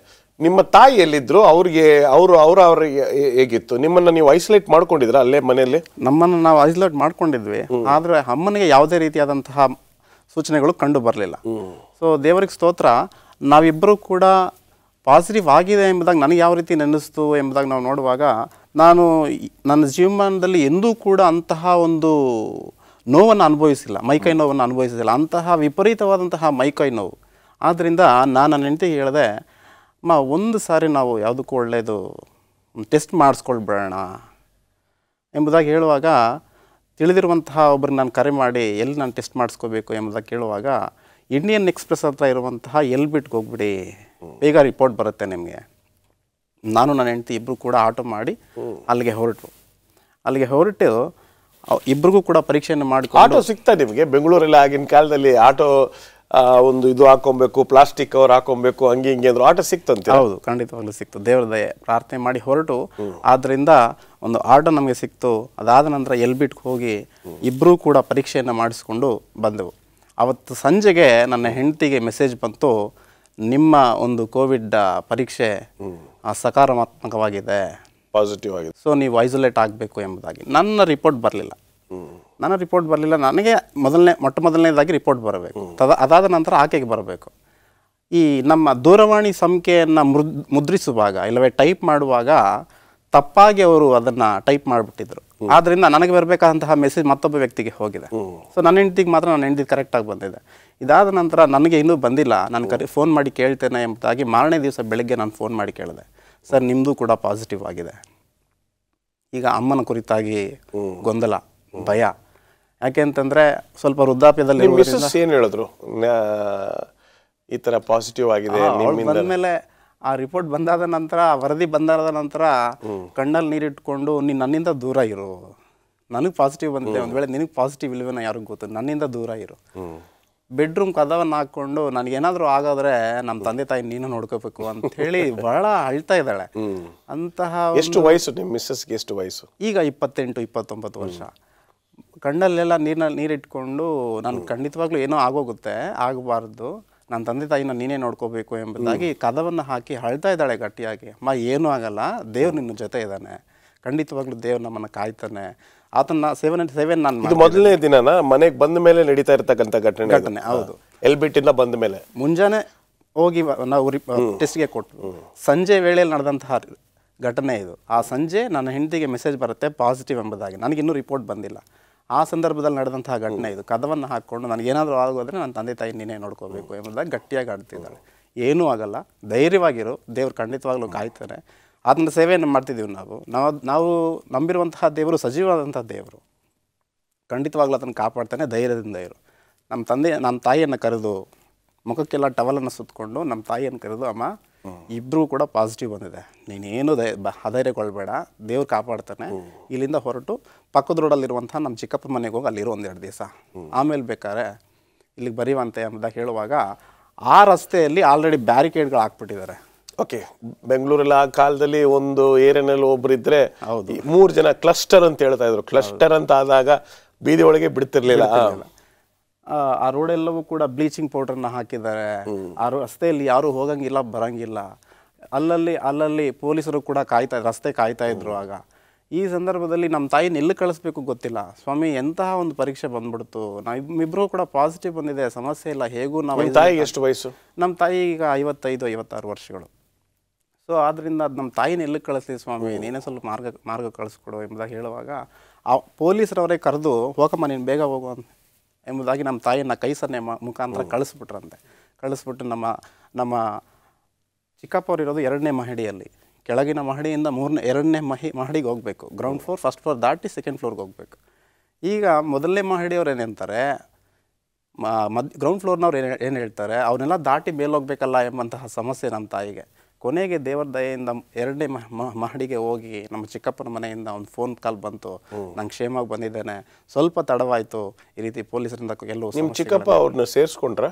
ನಿಮ್ಮ ತಾಯಿ ಎಲ್ಲಿದ್ರು ಅವ್ರಿಗೆ ಅವರು ಅವ್ರ ಅವ್ರಿಗೆ ಹೇಗಿತ್ತು ನಿಮ್ಮನ್ನ ನೀವು ಐಸೋಲೇಟ್ ಮಾಡ್ಕೊಂಡಿದ್ರ ಅಲ್ಲೇ ಮನೆಯಲ್ಲಿ ನಮ್ಮನ್ನು ನಾವು ಐಸೋಲೇಟ್ ಮಾಡ್ಕೊಂಡಿದ್ವಿ ಆದರೆ ಅಮ್ಮನಿಗೆ ಯಾವುದೇ ರೀತಿಯಾದಂತಹ ಸೂಚನೆಗಳು ಕಂಡು ಬರಲಿಲ್ಲ ಸೊ ದೇವರಿಗೆ ಸ್ತೋತ್ರ ನಾವಿಬ್ಬರೂ ಕೂಡ ಪಾಸಿಟಿವ್ ಆಗಿದೆ ಎಂಬುದಾಗಿ ನನಗೆ ಯಾವ ರೀತಿ ನೆನೆಸ್ತು ಎಂಬುದಾಗಿ ನಾವು ನೋಡುವಾಗ ನಾನು ನನ್ನ ಜೀವಮಾನದಲ್ಲಿ ಎಂದೂ ಕೂಡ ಅಂತಹ ಒಂದು ನೋವನ್ನು ಅನುಭವಿಸಿಲ್ಲ ಮೈಕೈ ನೋವನ್ನು ಅನುಭವಿಸಿಲ್ಲ ಅಂತಹ ವಿಪರೀತವಾದಂತಹ ಮೈಕೈ ನೋವು ಆದ್ದರಿಂದ ನಾನು ನನ್ನ ಹೆಂಡತಿಗೆ ಹೇಳಿದೆ ಅಮ್ಮ ಒಂದು ಸಾರಿ ನಾವು ಯಾವುದಕ್ಕೂ ಒಳ್ಳೆಯದು ಟೆಸ್ಟ್ ಮಾಡಿಸ್ಕೊಳ್ಬಿಡೋಣ ಎಂಬುದಾಗಿ ಹೇಳುವಾಗ ತಿಳಿದಿರುವಂತಹ ಒಬ್ಬರು ನಾನು ಕರೆ ಮಾಡಿ ಎಲ್ಲಿ ನಾನು ಟೆಸ್ಟ್ ಮಾಡಿಸ್ಕೋಬೇಕು ಎಂಬುದಾಗಿ ಕೇಳುವಾಗ ಇಂಡಿಯನ್ ಎಕ್ಸ್ಪ್ರೆಸ್ ಹತ್ರ ಇರುವಂತಹ ಎಲ್ ಬಿಟ್ಗೆ ಹೋಗ್ಬಿಡಿ ಬೇಗ ರಿಪೋರ್ಟ್ ಬರುತ್ತೆ ನಿಮಗೆ ನಾನು ನನ್ನ ಹೆಂಡತಿ ಇಬ್ಬರು ಕೂಡ ಆಟೋ ಮಾಡಿ ಅಲ್ಲಿಗೆ ಹೊರಟು ಅಲ್ಲಿಗೆ ಹೊರಟು ಇಬ್ಬರಿಗೂ ಕೂಡ ಪರೀಕ್ಷೆಯನ್ನು ಮಾಡಿ ಆಟೋ ಸಿಗ್ತಾ ನಿಮಗೆ ಬೆಂಗಳೂರಲ್ಲಿ ಆಗಿನ ಕಾಲದಲ್ಲಿ ಆಟೋ ಒಂದು ಇದು ಹಾಕೊಬೇಕು ಪ್ಲಾಸ್ಟಿಕ್ ಕವರ್ ಹಾಕೊಬೇಕು ಹಂಗೆ ಹಿಂಗೆ ಅಂದ್ರೆ ಆಟ ಸಿಕ್ತಂತೆ ಹೌದು ಖಂಡಿತವಾಗ್ಲೂ ಸಿಕ್ತು ದೇವರ ದಯೆ ಪ್ರಾರ್ಥನೆ ಮಾಡಿ ಹೊರಟು ಆದ್ರಿಂದ ಒಂದು ಆರ್ಡರ್ ನಮಗೆ ಸಿಕ್ತು ಅದಾದ ನಂತರ ಎಲ್ ಬಿಟ್ಗೆ ಹೋಗಿ ಇಬ್ಬರೂ ಕೂಡ ಪರೀಕ್ಷೆಯನ್ನು ಮಾಡಿಸ್ಕೊಂಡು ಬಂದೆವು ಅವತ್ತು ಸಂಜೆಗೆ ನನ್ನ ಹೆಂಡತಿಗೆ ಮೆಸೇಜ್ ಬಂತು ನಿಮ್ಮ ಒಂದು ಕೋವಿಡ್ ಪರೀಕ್ಷೆ ಸಕಾರಾತ್ಮಕವಾಗಿದೆ ಪಾಸಿಟಿವ್ ಆಗಿದೆ ಸೊ ನೀವು ಐಸೋಲೇಟ್ ಆಗಬೇಕು ಎಂಬುದಾಗಿ ನನ್ನ ರಿಪೋರ್ಟ್ ಬರಲಿಲ್ಲ ನನ್ನ ರಿಪೋರ್ಟ್ ಬರಲಿಲ್ಲ ನನಗೆ ಮೊದಲನೇ ಮೊಟ್ಟ ಮೊದಲನೇದಾಗಿ ರಿಪೋರ್ಟ್ ಬರಬೇಕು ತದ ಅದಾದ ನಂತರ ಆಕೆಗೆ ಬರಬೇಕು ಈ ನಮ್ಮ ದೂರವಾಣಿ ಸಂಖ್ಯೆಯನ್ನು ಮುದ್ ಮುದ್ರಿಸುವಾಗ ಇಲ್ಲವೇ ಟೈಪ್ ಮಾಡುವಾಗ ತಪ್ಪಾಗಿ ಅವರು ಅದನ್ನು ಟೈಪ್ ಮಾಡಿಬಿಟ್ಟಿದ್ರು ಆದ್ದರಿಂದ ನನಗೆ ಬರಬೇಕಾದಂತಹ ಮೆಸೇಜ್ ಮತ್ತೊಬ್ಬ ವ್ಯಕ್ತಿಗೆ ಹೋಗಿದೆ ಸೊ ನನ್ನ ಹೆಂಡತಿಗೆ ಮಾತ್ರ ನನ್ನ ಹೆಂಡತಿ ಕರೆಕ್ಟಾಗಿ ಬಂದಿದೆ ಇದಾದ ನಂತರ ನನಗೆ ಇನ್ನೂ ಬಂದಿಲ್ಲ ನಾನು ಕರೆ ಫೋನ್ ಮಾಡಿ ಕೇಳ್ತೇನೆ ಎಂಬುದಾಗಿ ಮಾರನೇ ದಿವಸ ಬೆಳಗ್ಗೆ ನಾನು ಫೋನ್ ಮಾಡಿ ಕೇಳಿದೆ ಸರ್ ನಿಮ್ಮದು ಕೂಡ ಪಾಸಿಟಿವ್ ಆಗಿದೆ ಈಗ ಅಮ್ಮನ ಕುರಿತಾಗಿ ಗೊಂದಲ ಭಯ ಯಾಕೆ ಸ್ವಲ್ಪ ವೃದ್ಧಾಪ್ಯದಲ್ಲಿ ಏನ್ ಹೇಳಿದ್ರು ಈ ತರ ಪಾಸಿಟಿವ್ ಆಗಿದೆ ಬಂದಮೇಲೆ ಆ ರಿಪೋರ್ಟ್ ಬಂದಾದ ನಂತರ ವರದಿ ಬಂದಾದ ನಂತರ ಕಣ್ಣಲ್ಲಿ ನೀರಿಟ್ಕೊಂಡು ನೀನು ನನ್ನಿಂದ ದೂರ ಇರು ನನಗೆ ಪಾಸಿಟಿವ್ ಬಂದಿದೆ ಒಂದ್ ವೇಳೆ ನಿನಗೆ ಪಾಸಿಟಿವ್ ಇಲ್ವೇನೋ ಯಾರು ಗೊತ್ತು ನನ್ನಿಂದ ದೂರ ಇರು ಬೆಡ್ರೂಮ್ ಹಾಕೊಂಡು ಹಾಕ್ಕೊಂಡು ಏನಾದ್ರು ಆಗಾದ್ರೆ ನಮ್ಮ ತಂದೆ ತಾಯಿ ನೀನು ನೋಡ್ಕೋಬೇಕು ಅಂತ ಹೇಳಿ ಬಹಳ ಅಳ್ತಾ ಇದ್ದಾಳೆ ಅಂತಹ ಎಷ್ಟು ವಯಸ್ಸು ನಿಮ್ಮ ಮಿಸ್ಸಸ್ಗೆ ಎಷ್ಟು ವಯಸ್ಸು ಈಗ ಇಪ್ಪತ್ತೆಂಟು ಇಪ್ಪತ್ತೊಂಬತ್ತು ವರ್ಷ ಕಣ್ಣಲ್ಲೆಲ್ಲ ನೀರಿನಲ್ಲಿ ನೀರಿಟ್ಕೊಂಡು ನಾನು ಖಂಡಿತವಾಗ್ಲೂ ಏನೋ ಆಗೋಗುತ್ತೆ ಆಗಬಾರ್ದು ನನ್ನ ತಂದೆ ತಾಯಿನ ನೀನೇ ನೋಡ್ಕೋಬೇಕು ಎಂಬುದಾಗಿ ಕದವನ್ನು ಹಾಕಿ ಅಳ್ತಾ ಇದ್ದಾಳೆ ಗಟ್ಟಿಯಾಗಿ ಅಮ್ಮ ಏನೂ ಆಗಲ್ಲ ದೇವ್ರು ನಿನ್ನ ಜೊತೆ ಇದ್ದಾನೆ ಖಂಡಿತವಾಗ್ಲೂ ದೇವ್ರು ನಮ್ಮನ್ನು ಕಾಯ್ತಾನೆ ಆತನ ಸೇವನೆ ಸೇವೆ ನಾನು ಮೊದಲನೇ ದಿನನ ಮನೆಗೆ ಬಂದ ಮೇಲೆ ನಡೀತಾ ಇರ್ತಕ್ಕಂಥ ಘಟನೆ ಘಟನೆ ಹೌದು ಎಲ್ ಬಿಟ್ಟಿಲ್ಲ ಬಂದ ಮೇಲೆ ಮುಂಜಾನೆ ಹೋಗಿ ನಾವು ಟೆಸ್ಟ್ಗೆ ಕೊಟ್ಟು ಸಂಜೆ ವೇಳೆಯಲ್ಲಿ ನಡೆದಂತಹ ಘಟನೆ ಇದು ಆ ಸಂಜೆ ನನ್ನ ಹೆಂಡತಿಗೆ ಮೆಸೇಜ್ ಬರುತ್ತೆ ಪಾಸಿಟಿವ್ ಎಂಬುದಾಗಿ ನನಗಿನ್ನೂ ರಿಪೋರ್ಟ್ ಬಂದಿಲ್ಲ ಆ ಸಂದರ್ಭದಲ್ಲಿ ನಡೆದಂತಹ ಘಟನೆ ಇದು ಕದವನ್ನು ಹಾಕ್ಕೊಂಡು ನನಗೇನಾದರೂ ಆಗೋದ್ರೆ ನನ್ನ ತಂದೆ ತಾಯಿ ನೀನೇ ನೋಡ್ಕೋಬೇಕು ಎಂಬುದಾಗಿ ಗಟ್ಟಿಯಾಗಿ ಆಡ್ತಿದ್ದಾಳೆ ಏನೂ ಆಗಲ್ಲ ಧೈರ್ಯವಾಗಿರು ದೇವರು ಖಂಡಿತವಾಗ್ಲೂ ಕಾಯ್ತಾರೆ ಅದನ್ನ ಸೇವೆಯನ್ನು ಮಾಡ್ತಿದ್ದೀವಿ ನಾವು ನಾವು ನಾವು ನಂಬಿರುವಂತಹ ದೇವರು ಸಜೀವವಾದಂಥ ದೇವರು ಖಂಡಿತವಾಗ್ಲೂ ಅದನ್ನು ಕಾಪಾಡ್ತಾನೆ ಧೈರ್ಯದಿಂದ ಇರು ನಮ್ಮ ತಂದೆ ನಮ್ಮ ತಾಯಿಯನ್ನು ಕರೆದು ಮುಖಕ್ಕೆಲ್ಲ ಟವಲನ್ನು ಸುತ್ತಕೊಂಡು ನಮ್ಮ ತಾಯಿಯನ್ನು ಕರೆದು ಅಮ್ಮ ಇಬ್ರು ಕೂಡ ಪಾಸಿಟಿವ್ ಬಂದಿದೆ ನೀನೇನು ಏನು ಬ ಅಧೈರ್ಯಗೊಳ್ಬೇಡ ದೇವ್ರು ಕಾಪಾಡ್ತಾನೆ ಇಲ್ಲಿಂದ ಹೊರಟು ಪಕ್ಕದ ರೋಡಲ್ಲಿರುವಂತಹ ನಮ್ಮ ಚಿಕ್ಕಪ್ಪ ಮನೆಗೆ ಹೋಗಿ ಅಲ್ಲಿರೋ ಒಂದೆರಡು ದಿವಸ ಆಮೇಲೆ ಬೇಕಾದ್ರೆ ಇಲ್ಲಿಗೆ ಬರೀವಂತೆ ಅಂತ ಹೇಳುವಾಗ ಆ ರಸ್ತೆಯಲ್ಲಿ ಆಲ್ರೆಡಿ ಬ್ಯಾರಿಕೇಡ್ಗಳು ಹಾಕ್ಬಿಟ್ಟಿದ್ದಾರೆ ಓಕೆ ಬೆಂಗಳೂರಲ್ಲಿ ಆ ಕಾಲದಲ್ಲಿ ಒಂದು ಏರಿಯಾನಲ್ಲಿ ಹೌದು ಮೂರು ಜನ ಕ್ಲಸ್ಟರ್ ಅಂತ ಹೇಳ್ತಾ ಇದ್ರು ಕ್ಲಸ್ಟರ್ ಅಂತ ಆದಾಗ ಬೀದಿ ಒಳಗೆ ಬಿಡ್ತಿರ್ಲಿಲ್ಲ ಆ ರೋಡ್ ಎಲ್ಲವೂ ಕೂಡ ಬ್ಲೀಚಿಂಗ್ ಪೌಡರ್ನ ಹಾಕಿದ್ದಾರೆ ಆ ರಸ್ತೆಯಲ್ಲಿ ಯಾರು ಹೋಗಂಗಿಲ್ಲ ಬರಂಗಿಲ್ಲ ಅಲ್ಲಲ್ಲಿ ಅಲ್ಲಲ್ಲಿ ಪೊಲೀಸರು ಕೂಡ ಕಾಯ್ತಾ ರಸ್ತೆ ಕಾಯ್ತಾ ಇದ್ರು ಆಗ ಈ ಸಂದರ್ಭದಲ್ಲಿ ನಮ್ಮ ತಾಯಿನ ಎಲ್ಲಿ ಕಳಿಸ್ಬೇಕು ಗೊತ್ತಿಲ್ಲ ಸ್ವಾಮಿ ಎಂತಹ ಒಂದು ಪರೀಕ್ಷೆ ಬಂದ್ಬಿಡ್ತು ನಾವಿಬ್ರು ಕೂಡ ಪಾಸಿಟಿವ್ ಬಂದಿದೆ ಸಮಸ್ಯೆ ಇಲ್ಲ ಹೇಗೂ ನಾವು ತಾಯಿಗೆ ಎಷ್ಟು ವಯಸ್ಸು ನಮ್ಮ ತಾಯಿ ಈಗ ಐವತ್ತೈದು ಐವತ್ತಾರು ವರ್ಷಗಳು ಸೊ ಆದ್ರಿಂದ ಅದು ನಮ್ಮ ತಾಯಿನ ಎಲ್ಲಿ ಕಳಿಸ್ಲಿ ಸ್ವಾಮಿ ನೀನೇ ಸ್ವಲ್ಪ ಮಾರ್ಗ ಮಾರ್ಗ ಕಳಿಸ್ಕೊಡು ಎಂಬುದಾಗಿ ಹೇಳುವಾಗ ಆ ಪೊಲೀಸರವರೇ ಕರೆದು ಹೋಗಮ್ಮ ನೀನು ಬೇಗ ಹೋಗು ಅಂತ ಎಂಬುದಾಗಿ ನಮ್ಮ ತಾಯಿಯನ್ನು ಕೈ ಸನ್ನೆ ಮುಖಾಂತರ ಕಳಿಸ್ಬಿಟ್ರಂತೆ ಕಳಿಸ್ಬಿಟ್ಟು ನಮ್ಮ ನಮ್ಮ ಚಿಕ್ಕಪ್ಪವ್ರು ಇರೋದು ಎರಡನೇ ಮಹಡಿಯಲ್ಲಿ ಕೆಳಗಿನ ಮಹಡಿಯಿಂದ ಮೂರನೇ ಎರಡನೇ ಮಹಿ ಮಹಡಿಗೆ ಹೋಗಬೇಕು ಗ್ರೌಂಡ್ ಫ್ಲೋರ್ ಫಸ್ಟ್ ಫ್ಲೋರ್ ದಾಟಿ ಸೆಕೆಂಡ್ ಫ್ಲೋರ್ಗೆ ಹೋಗಬೇಕು ಈಗ ಮೊದಲನೇ ಮಹಡಿಯವ್ರು ಏನಂತಾರೆ ಮದ್ ಗ್ರೌಂಡ್ ಫ್ಲೋರ್ನವ್ರು ಏನು ಏನು ಹೇಳ್ತಾರೆ ಅವನ್ನೆಲ್ಲ ದಾಟಿ ಮೇಲೆ ಎಂಬಂತಹ ಸಮಸ್ಯೆ ನಮ್ಮ ತಾಯಿಗೆ ಕೊನೆಗೆ ದೇವರ ದಯೆಯಿಂದ ಎರಡನೇ ಮಹಡಿಗೆ ಹೋಗಿ ನಮ್ಮ ಚಿಕ್ಕಪ್ಪನ ಮನೆಯಿಂದ ಒಂದು ಫೋನ್ ಕಾಲ್ ಬಂತು ನಂಗೆ ಕ್ಷೇಮವಾಗಿ ಬಂದಿದ್ದೇನೆ ಸ್ವಲ್ಪ ತಡವಾಯಿತು ಈ ರೀತಿ ಪೊಲೀಸರಿಂದ ಎಲ್ಲೋ ನಿಮ್ಮ ಚಿಕ್ಕಪ್ಪ ಅವ್ರನ್ನ ಸೇರಿಸ್ಕೊಂಡ್ರ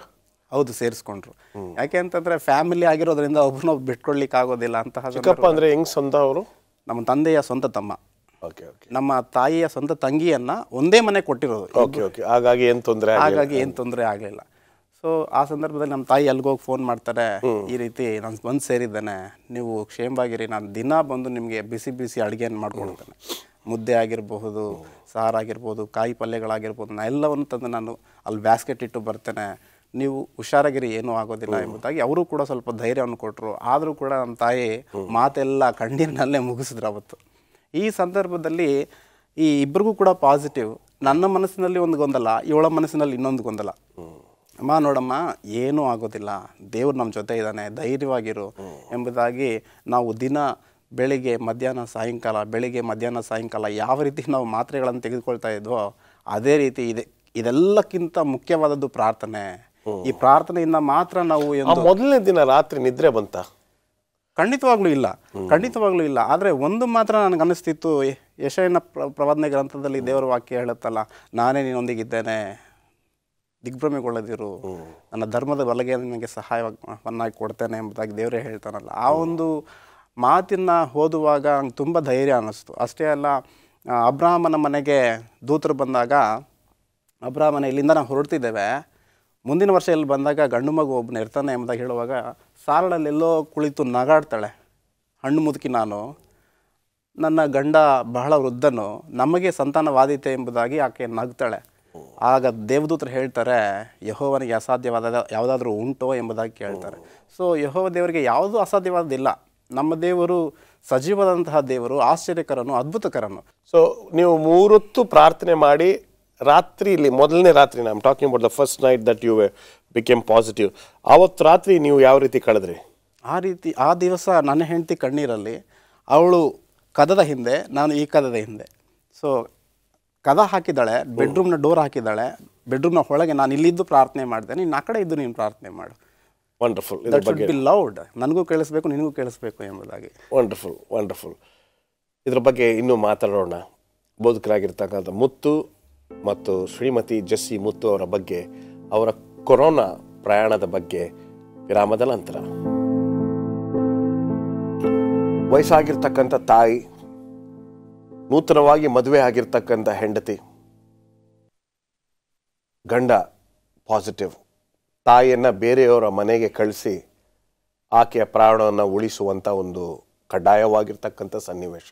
ಹೌದು ಸೇರಿಸ್ಕೊಂಡ್ರು ಯಾಕೆ ಅಂತಂದ್ರೆ ಫ್ಯಾಮಿಲಿ ಆಗಿರೋದ್ರಿಂದ ಒಬ್ಬನ ಬಿಟ್ಕೊಳ್ಲಿಕ್ಕೆ ಆಗೋದಿಲ್ಲ ಅಂತ ಚಿಕ್ಕಪ್ಪ ಅಂದ್ರೆ ಹೆಂಗ್ ಸ್ವಂತ ಅವರು ನಮ್ಮ ತಂದೆಯ ಸ್ವಂತ ತಮ್ಮ ನಮ್ಮ ತಾಯಿಯ ಸ್ವಂತ ತಂಗಿಯನ್ನ ಒಂದೇ ಮನೆ ಕೊಟ್ಟಿರೋದು ಹಾಗಾಗಿ ಏನ್ ತೊಂದ್ರೆ ಹಾಗಾಗಿ ತೊಂದರೆ ಆಗಲಿಲ್ಲ ಸೊ ಆ ಸಂದರ್ಭದಲ್ಲಿ ನಮ್ಮ ತಾಯಿ ಅಲ್ಗೋಗಿ ಫೋನ್ ಮಾಡ್ತಾರೆ ಈ ರೀತಿ ನಾನು ಬಂದು ಸೇರಿದ್ದೇನೆ ನೀವು ಕ್ಷೇಮವಾಗಿರಿ ನಾನು ದಿನ ಬಂದು ನಿಮಗೆ ಬಿಸಿ ಬಿಸಿ ಅಡುಗೆಯನ್ನು ಮಾಡ್ಕೊಡ್ತಾನೆ ಮುದ್ದೆ ಆಗಿರಬಹುದು ಸಾರಾಗಿರ್ಬೋದು ಕಾಯಿ ಪಲ್ಯಗಳಾಗಿರ್ಬೋದು ನಾನು ಎಲ್ಲವನ್ನು ತಂದು ನಾನು ಅಲ್ಲಿ ಬ್ಯಾಸ್ಕೆಟ್ ಇಟ್ಟು ಬರ್ತೇನೆ ನೀವು ಹುಷಾರಾಗಿರಿ ಏನೂ ಆಗೋದಿಲ್ಲ ಎಂಬುದಾಗಿ ಅವರು ಕೂಡ ಸ್ವಲ್ಪ ಧೈರ್ಯವನ್ನು ಕೊಟ್ಟರು ಆದರೂ ಕೂಡ ನಮ್ಮ ತಾಯಿ ಮಾತೆಲ್ಲ ಕಣ್ಣೀರಿನಲ್ಲೇ ಮುಗಿಸಿದ್ರು ಅವತ್ತು ಈ ಸಂದರ್ಭದಲ್ಲಿ ಈ ಇಬ್ಬರಿಗೂ ಕೂಡ ಪಾಸಿಟಿವ್ ನನ್ನ ಮನಸ್ಸಿನಲ್ಲಿ ಒಂದು ಗೊಂದಲ ಇವಳ ಮನಸ್ಸಿನಲ್ಲಿ ಇನ್ನೊಂದು ಗೊಂದಲ ಅಮ್ಮ ನೋಡಮ್ಮ ಏನೂ ಆಗೋದಿಲ್ಲ ದೇವ್ರು ನಮ್ಮ ಜೊತೆ ಇದ್ದಾನೆ ಧೈರ್ಯವಾಗಿರು ಎಂಬುದಾಗಿ ನಾವು ದಿನ ಬೆಳಿಗ್ಗೆ ಮಧ್ಯಾಹ್ನ ಸಾಯಂಕಾಲ ಬೆಳಿಗ್ಗೆ ಮಧ್ಯಾಹ್ನ ಸಾಯಂಕಾಲ ಯಾವ ರೀತಿ ನಾವು ಮಾತ್ರೆಗಳನ್ನು ತೆಗೆದುಕೊಳ್ತಾ ಇದ್ವೋ ಅದೇ ರೀತಿ ಇದೆ ಇದೆಲ್ಲಕ್ಕಿಂತ ಮುಖ್ಯವಾದದ್ದು ಪ್ರಾರ್ಥನೆ ಈ ಪ್ರಾರ್ಥನೆಯಿಂದ ಮಾತ್ರ ನಾವು ಮೊದಲನೇ ದಿನ ರಾತ್ರಿ ನಿದ್ರೆ ಬಂತ ಖಂಡಿತವಾಗ್ಲೂ ಇಲ್ಲ ಖಂಡಿತವಾಗ್ಲೂ ಇಲ್ಲ ಆದರೆ ಒಂದು ಮಾತ್ರ ನನಗೆ ಅನಿಸ್ತಿತ್ತು ಯಶಯನ ಪ್ರವಾದನೆ ಗ್ರಂಥದಲ್ಲಿ ದೇವರ ವಾಕ್ಯ ಹೇಳುತ್ತಲ್ಲ ನಾನೇ ನಿನ್ನೊಂದಿಗಿದ್ದೇನೆ ದಿಗ್ಭ್ರಮೆಗೊಳ್ಳದಿರು ನನ್ನ ಧರ್ಮದ ಬಲಗೆ ನನಗೆ ಸಹಾಯವನ್ನಾಗಿ ಕೊಡ್ತೇನೆ ಎಂಬುದಾಗಿ ದೇವರೇ ಹೇಳ್ತಾನಲ್ಲ ಆ ಒಂದು ಮಾತಿನ ಓದುವಾಗ ನಂಗೆ ತುಂಬ ಧೈರ್ಯ ಅನ್ನಿಸ್ತು ಅಷ್ಟೇ ಅಲ್ಲ ಅಬ್ರಾಹ್ಮನ ಮನೆಗೆ ದೂತರು ಬಂದಾಗ ಅಬ್ರಾಹ್ಮನ ಇಲ್ಲಿಂದ ನಾವು ಹೊರಡ್ತಿದ್ದೇವೆ ಮುಂದಿನ ವರ್ಷ ಇಲ್ಲಿ ಬಂದಾಗ ಗಂಡು ಮಗು ಒಬ್ಬನ ಇರ್ತಾನೆ ಎಂಬುದಾಗಿ ಹೇಳುವಾಗ ಸಾಲಲ್ಲೆಲ್ಲೋ ಕುಳಿತು ನಗಾಡ್ತಾಳೆ ಹಣ್ಣು ಮುದುಕಿ ನಾನು ನನ್ನ ಗಂಡ ಬಹಳ ವೃದ್ಧನು ನಮಗೆ ಸಂತಾನವಾದೀತೆ ಎಂಬುದಾಗಿ ಆಕೆ ನಗ್ತಾಳೆ ಆಗ ದೇವದೂತರು ಹೇಳ್ತಾರೆ ಯಹೋವನಿಗೆ ಅಸಾಧ್ಯವಾದ ಯಾವುದಾದ್ರೂ ಉಂಟೋ ಎಂಬುದಾಗಿ ಕೇಳ್ತಾರೆ ಸೊ ಯಹೋವ ದೇವರಿಗೆ ಯಾವುದೂ ಅಸಾಧ್ಯವಾದದಿಲ್ಲ ನಮ್ಮ ದೇವರು ಸಜೀವದಂತಹ ದೇವರು ಆಶ್ಚರ್ಯಕರನು ಅದ್ಭುತಕರನು ಸೊ ನೀವು ಮೂರೊತ್ತು ಪ್ರಾರ್ಥನೆ ಮಾಡಿ ರಾತ್ರಿ ಇಲ್ಲಿ ಮೊದಲನೇ ರಾತ್ರಿ ನಮ್ಮ talking about the first night that you became positive ಆವತ್ತು ರಾತ್ರಿ ನೀವು ಯಾವ ರೀತಿ ಕಳೆದ್ರಿ ಆ ರೀತಿ ಆ ದಿವಸ ನನ್ನ ಹೆಂಡತಿ ಕಣ್ಣೀರಲ್ಲಿ ಅವಳು ಕದದ ಹಿಂದೆ ನಾನು ಈ ಕದದ ಹಿಂದೆ ಸೊ ಕದ ಹಾಕಿದ್ದಾಳೆ ಬೆಡ್ರೂಮ್ನ ಡೋರ್ ಹಾಕಿದ್ದಾಳೆ ಬೆಡ್ರೂಮ್ನ ಒಳಗೆ ನಾನು ಇಲ್ಲಿದ್ದು ಪ್ರಾರ್ಥನೆ ಮಾಡಿದೆ ನೀನು ಆ ಕಡೆ ಇದ್ದು ನೀನು ಪ್ರಾರ್ಥನೆ ಮಾಡು ವಂಡರ್ಫುಲ್ ಬಿ ಲೌಡ್ ನನಗೂ ಕೇಳಿಸ್ಬೇಕು ನಿನಗೂ ಕೇಳಿಸ್ಬೇಕು ಎಂಬುದಾಗಿ ವಂಡರ್ಫುಲ್ ವಂಡರ್ಫುಲ್ ಇದರ ಬಗ್ಗೆ ಇನ್ನೂ ಮಾತಾಡೋಣ ಬೋಧಕರಾಗಿರ್ತಕ್ಕಂಥ ಮುತ್ತು ಮತ್ತು ಶ್ರೀಮತಿ ಜಸ್ಸಿ ಮುತ್ತು ಅವರ ಬಗ್ಗೆ ಅವರ ಕೊರೋನಾ ಪ್ರಯಾಣದ ಬಗ್ಗೆ ವಿರಾಮದ ನಂತರ ವಯಸ್ಸಾಗಿರ್ತಕ್ಕಂಥ ತಾಯಿ ನೂತನವಾಗಿ ಮದುವೆ ಆಗಿರ್ತಕ್ಕಂಥ ಹೆಂಡತಿ ಗಂಡ ಪಾಸಿಟಿವ್ ತಾಯಿಯನ್ನು ಬೇರೆಯವರ ಮನೆಗೆ ಕಳಿಸಿ ಆಕೆಯ ಪ್ರಾಣವನ್ನು ಉಳಿಸುವಂಥ ಒಂದು ಕಡ್ಡಾಯವಾಗಿರ್ತಕ್ಕಂಥ ಸನ್ನಿವೇಶ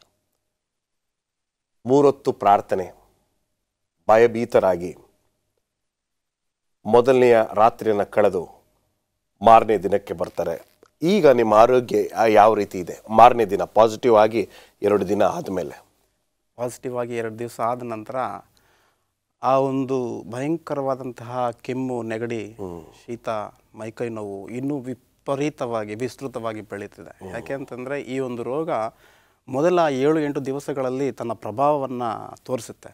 ಮೂರೊತ್ತು ಪ್ರಾರ್ಥನೆ ಭಯಭೀತರಾಗಿ ಮೊದಲನೆಯ ರಾತ್ರಿಯನ್ನು ಕಳೆದು ಮಾರನೇ ದಿನಕ್ಕೆ ಬರ್ತಾರೆ ಈಗ ನಿಮ್ಮ ಆರೋಗ್ಯ ಯಾವ ರೀತಿ ಇದೆ ಮಾರನೇ ದಿನ ಪಾಸಿಟಿವ್ ಆಗಿ ಎರಡು ದಿನ ಆದಮೇಲೆ ಪಾಸಿಟಿವ್ ಆಗಿ ಎರಡು ದಿವಸ ಆದ ನಂತರ ಆ ಒಂದು ಭಯಂಕರವಾದಂತಹ ಕೆಮ್ಮು ನೆಗಡಿ ಶೀತ ಮೈಕೈ ನೋವು ಇನ್ನೂ ವಿಪರೀತವಾಗಿ ವಿಸ್ತೃತವಾಗಿ ಬೆಳೀತಿದೆ ಯಾಕೆ ಅಂತಂದರೆ ಈ ಒಂದು ರೋಗ ಮೊದಲ ಏಳು ಎಂಟು ದಿವಸಗಳಲ್ಲಿ ತನ್ನ ಪ್ರಭಾವವನ್ನು ತೋರಿಸುತ್ತೆ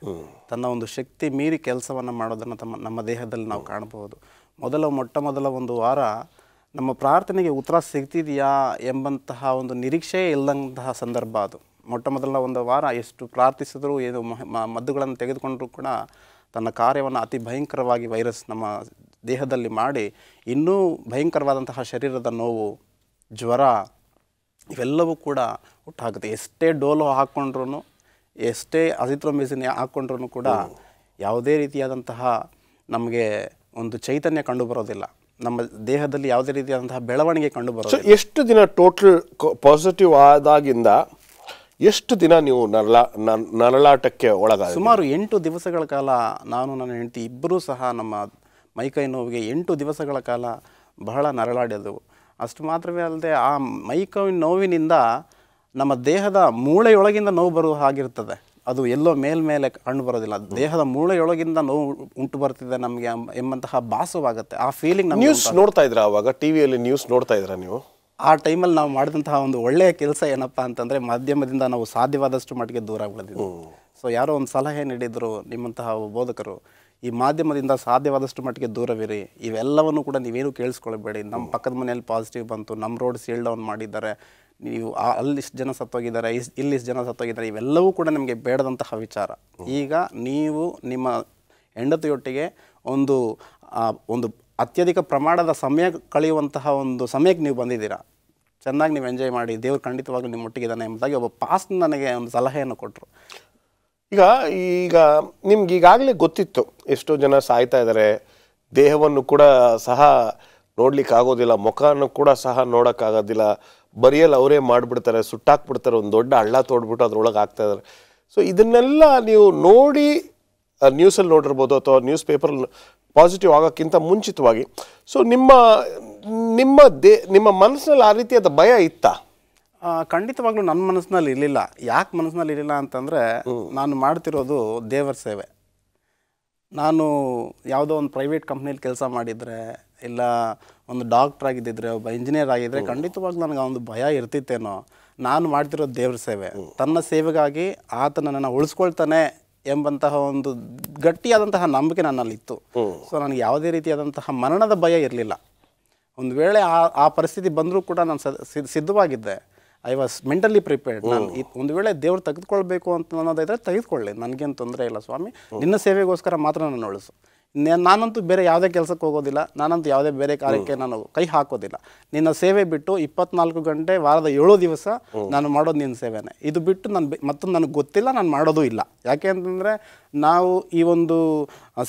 ತನ್ನ ಒಂದು ಶಕ್ತಿ ಮೀರಿ ಕೆಲಸವನ್ನು ಮಾಡೋದನ್ನು ತಮ್ಮ ನಮ್ಮ ದೇಹದಲ್ಲಿ ನಾವು ಕಾಣಬಹುದು ಮೊದಲ ಮೊಟ್ಟ ಮೊದಲ ಒಂದು ವಾರ ನಮ್ಮ ಪ್ರಾರ್ಥನೆಗೆ ಉತ್ತರ ಸಿಗ್ತಿದೆಯಾ ಎಂಬಂತಹ ಒಂದು ನಿರೀಕ್ಷೆ ಇಲ್ಲದಂತಹ ಸಂದರ್ಭ ಅದು ಮೊಟ್ಟ ಮೊದಲ ಒಂದು ವಾರ ಎಷ್ಟು ಪ್ರಾರ್ಥಿಸಿದ್ರು ಏನು ಮದ್ದುಗಳನ್ನು ತೆಗೆದುಕೊಂಡರೂ ಕೂಡ ತನ್ನ ಕಾರ್ಯವನ್ನು ಅತಿ ಭಯಂಕರವಾಗಿ ವೈರಸ್ ನಮ್ಮ ದೇಹದಲ್ಲಿ ಮಾಡಿ ಇನ್ನೂ ಭಯಂಕರವಾದಂತಹ ಶರೀರದ ನೋವು ಜ್ವರ ಇವೆಲ್ಲವೂ ಕೂಡ ಹುಟ್ಟಾಗುತ್ತೆ ಎಷ್ಟೇ ಡೋಲೋ ಹಾಕ್ಕೊಂಡ್ರೂ ಎಷ್ಟೇ ಅಸಿಥ್ರೋಮಿಸಿನ್ ಹಾಕ್ಕೊಂಡ್ರೂ ಕೂಡ ಯಾವುದೇ ರೀತಿಯಾದಂತಹ ನಮಗೆ ಒಂದು ಚೈತನ್ಯ ಕಂಡು ಬರೋದಿಲ್ಲ ನಮ್ಮ ದೇಹದಲ್ಲಿ ಯಾವುದೇ ರೀತಿಯಾದಂತಹ ಬೆಳವಣಿಗೆ ಕಂಡು ಬರೋದು ಎಷ್ಟು ದಿನ ಟೋಟಲ್ ಪಾಸಿಟಿವ್ ಆದಾಗಿಂದ ಎಷ್ಟು ದಿನ ನೀವು ನರಳ ನರಳಾಟಕ್ಕೆ ಒಳಗ ಸುಮಾರು ಎಂಟು ದಿವಸಗಳ ಕಾಲ ನಾನು ನನ್ನ ಹೆಂಡತಿ ಇಬ್ಬರೂ ಸಹ ನಮ್ಮ ಮೈಕೈ ನೋವಿಗೆ ಎಂಟು ದಿವಸಗಳ ಕಾಲ ಬಹಳ ನರಳಾಡಿದವು ಅಷ್ಟು ಮಾತ್ರವೇ ಅಲ್ಲದೆ ಆ ಮೈಕೈ ನೋವಿನಿಂದ ನಮ್ಮ ದೇಹದ ಮೂಳೆಯೊಳಗಿಂದ ನೋವು ಬರುವ ಹಾಗಿರ್ತದೆ ಅದು ಎಲ್ಲೋ ಮೇಲ್ಮೇಲೆ ಕಂಡು ಬರೋದಿಲ್ಲ ದೇಹದ ಮೂಳೆಯೊಳಗಿಂದ ನೋವು ಉಂಟು ಬರ್ತಿದೆ ನಮಗೆ ಎಂಬಂತಹ ಭಾಸವಾಗುತ್ತೆ ಆ ಫೀಲಿಂಗ್ ನ್ಯೂಸ್ ನೋಡ್ತಾ ಇದ್ರ ಅವಾಗ ಟಿವಿಯಲ್ಲಿ ನ್ಯೂಸ್ ನೋಡ್ತಾ ಇದ್ರ ನೀವು ಆ ಟೈಮಲ್ಲಿ ನಾವು ಮಾಡಿದಂತಹ ಒಂದು ಒಳ್ಳೆಯ ಕೆಲಸ ಏನಪ್ಪ ಅಂತಂದರೆ ಮಾಧ್ಯಮದಿಂದ ನಾವು ಸಾಧ್ಯವಾದಷ್ಟು ಮಟ್ಟಿಗೆ ದೂರ ಆಗ್ಬಿಡಿದ್ವಿ ಸೊ ಯಾರೋ ಒಂದು ಸಲಹೆ ನೀಡಿದರು ನಿಮ್ಮಂತಹ ಬೋಧಕರು ಈ ಮಾಧ್ಯಮದಿಂದ ಸಾಧ್ಯವಾದಷ್ಟು ಮಟ್ಟಿಗೆ ದೂರವಿರಿ ಇವೆಲ್ಲವನ್ನು ಕೂಡ ನೀವೇನು ಕೇಳಿಸ್ಕೊಳ್ಬೇಡಿ ನಮ್ಮ ಪಕ್ಕದ ಮನೆಯಲ್ಲಿ ಪಾಸಿಟಿವ್ ಬಂತು ನಮ್ಮ ರೋಡ್ ಸೀಲ್ ಡೌನ್ ಮಾಡಿದ್ದಾರೆ ನೀವು ಅಲ್ಲಿಷ್ಟು ಜನ ಸತ್ತೋಗಿದ್ದಾರೆ ಇಸ್ ಇಲ್ಲಿಷ್ಟು ಜನ ಸತ್ತೋಗಿದ್ದಾರೆ ಇವೆಲ್ಲವೂ ಕೂಡ ನಿಮಗೆ ಬೇಡದಂತಹ ವಿಚಾರ ಈಗ ನೀವು ನಿಮ್ಮ ಹೆಂಡತಿಯೊಟ್ಟಿಗೆ ಒಂದು ಒಂದು ಅತ್ಯಧಿಕ ಪ್ರಮಾಣದ ಸಮಯ ಕಳೆಯುವಂತಹ ಒಂದು ಸಮಯಕ್ಕೆ ನೀವು ಬಂದಿದ್ದೀರಾ ಚೆನ್ನಾಗಿ ನೀವು ಎಂಜಾಯ್ ಮಾಡಿ ದೇವರು ಖಂಡಿತವಾಗ್ಲೂ ನಿಮ್ಮ ಮುಟ್ಟಿಗಿದ್ದಾನೆ ಎಂಬುದಾಗಿ ಒಬ್ಬ ಪಾಸ್ ನನಗೆ ಒಂದು ಸಲಹೆಯನ್ನು ಕೊಟ್ಟರು ಈಗ ಈಗ ನಿಮ್ಗೆ ಈಗಾಗಲೇ ಗೊತ್ತಿತ್ತು ಎಷ್ಟೋ ಜನ ಸಾಯ್ತಾ ಇದ್ದಾರೆ ದೇಹವನ್ನು ಕೂಡ ಸಹ ಆಗೋದಿಲ್ಲ ಮುಖವನ್ನು ಕೂಡ ಸಹ ನೋಡೋಕ್ಕಾಗೋದಿಲ್ಲ ಬರಿಯಲ್ಲಿ ಅವರೇ ಮಾಡಿಬಿಡ್ತಾರೆ ಸುಟ್ಟಾಕ್ಬಿಡ್ತಾರೆ ಒಂದು ದೊಡ್ಡ ಹಳ್ಳ ತೋಡ್ಬಿಟ್ಟು ಅದ್ರೊಳಗೆ ಆಗ್ತಾ ಇದ್ದಾರೆ ಸೊ ಇದನ್ನೆಲ್ಲ ನೀವು ನೋಡಿ ನ್ಯೂಸಲ್ಲಿ ನೋಡಿರ್ಬೋದು ಅಥವಾ ನ್ಯೂಸ್ ಪೇಪರ್ ಪಾಸಿಟಿವ್ ಆಗೋಕ್ಕಿಂತ ಮುಂಚಿತವಾಗಿ ಸೊ ನಿಮ್ಮ ನಿಮ್ಮ ದೇ ನಿಮ್ಮ ಮನಸ್ಸಿನಲ್ಲಿ ಆ ರೀತಿಯಾದ ಭಯ ಇತ್ತ ಖಂಡಿತವಾಗ್ಲೂ ನನ್ನ ಮನಸ್ಸಿನಲ್ಲಿ ಇರಲಿಲ್ಲ ಯಾಕೆ ಮನಸ್ಸಿನಲ್ಲಿ ಇರಲಿಲ್ಲ ಅಂತಂದರೆ ನಾನು ಮಾಡ್ತಿರೋದು ದೇವರ ಸೇವೆ ನಾನು ಯಾವುದೋ ಒಂದು ಪ್ರೈವೇಟ್ ಕಂಪ್ನಿಯಲ್ಲಿ ಕೆಲಸ ಮಾಡಿದರೆ ಇಲ್ಲ ಒಂದು ಡಾಕ್ಟ್ರ್ ಆಗಿದ್ದಿದ್ರೆ ಒಬ್ಬ ಇಂಜಿನಿಯರ್ ಆಗಿದ್ದರೆ ಖಂಡಿತವಾಗ್ಲೂ ನನಗೆ ಒಂದು ಭಯ ಇರ್ತಿತ್ತೇನೋ ನಾನು ಮಾಡ್ತಿರೋದು ದೇವ್ರ ಸೇವೆ ತನ್ನ ಸೇವೆಗಾಗಿ ಆತ ನನ್ನ ಉಳಿಸ್ಕೊಳ್ತಾನೆ ಎಂಬಂತಹ ಒಂದು ಗಟ್ಟಿಯಾದಂತಹ ನಂಬಿಕೆ ನನ್ನಲ್ಲಿತ್ತು ಸೊ ನನಗೆ ಯಾವುದೇ ರೀತಿಯಾದಂತಹ ಮರಣದ ಭಯ ಇರಲಿಲ್ಲ ಒಂದು ವೇಳೆ ಆ ಆ ಪರಿಸ್ಥಿತಿ ಬಂದರೂ ಕೂಡ ನಾನು ಸಿದ್ಧವಾಗಿದ್ದೆ ಐ ವಾಸ್ ಮೆಂಟಲಿ ಪ್ರಿಪೇರ್ಡ್ ನಾನು ಒಂದು ವೇಳೆ ದೇವ್ರು ತೆಗೆದುಕೊಳ್ಬೇಕು ಅಂತ ಅನ್ನೋದಾದರೆ ತೆಗೆದುಕೊಳ್ಳಿ ನನಗೇನು ತೊಂದರೆ ಇಲ್ಲ ಸ್ವಾಮಿ ನಿನ್ನ ಸೇವೆಗೋಸ್ಕರ ಮಾತ್ರ ನಾನು ಉಳಿಸು ನಾನಂತೂ ಬೇರೆ ಯಾವುದೇ ಕೆಲಸಕ್ಕೆ ಹೋಗೋದಿಲ್ಲ ನಾನಂತೂ ಯಾವುದೇ ಬೇರೆ ಕಾರ್ಯಕ್ಕೆ ನಾನು ಕೈ ಹಾಕೋದಿಲ್ಲ ನಿನ್ನ ಸೇವೆ ಬಿಟ್ಟು ಇಪ್ಪತ್ನಾಲ್ಕು ಗಂಟೆ ವಾರದ ಏಳು ದಿವಸ ನಾನು ಮಾಡೋದು ನಿನ್ನ ಸೇವೆನೇ ಇದು ಬಿಟ್ಟು ನಾನು ಮತ್ತೊಂದು ನನಗೆ ಗೊತ್ತಿಲ್ಲ ನಾನು ಮಾಡೋದು ಇಲ್ಲ ಯಾಕೆ ಅಂತಂದರೆ ನಾವು ಈ ಒಂದು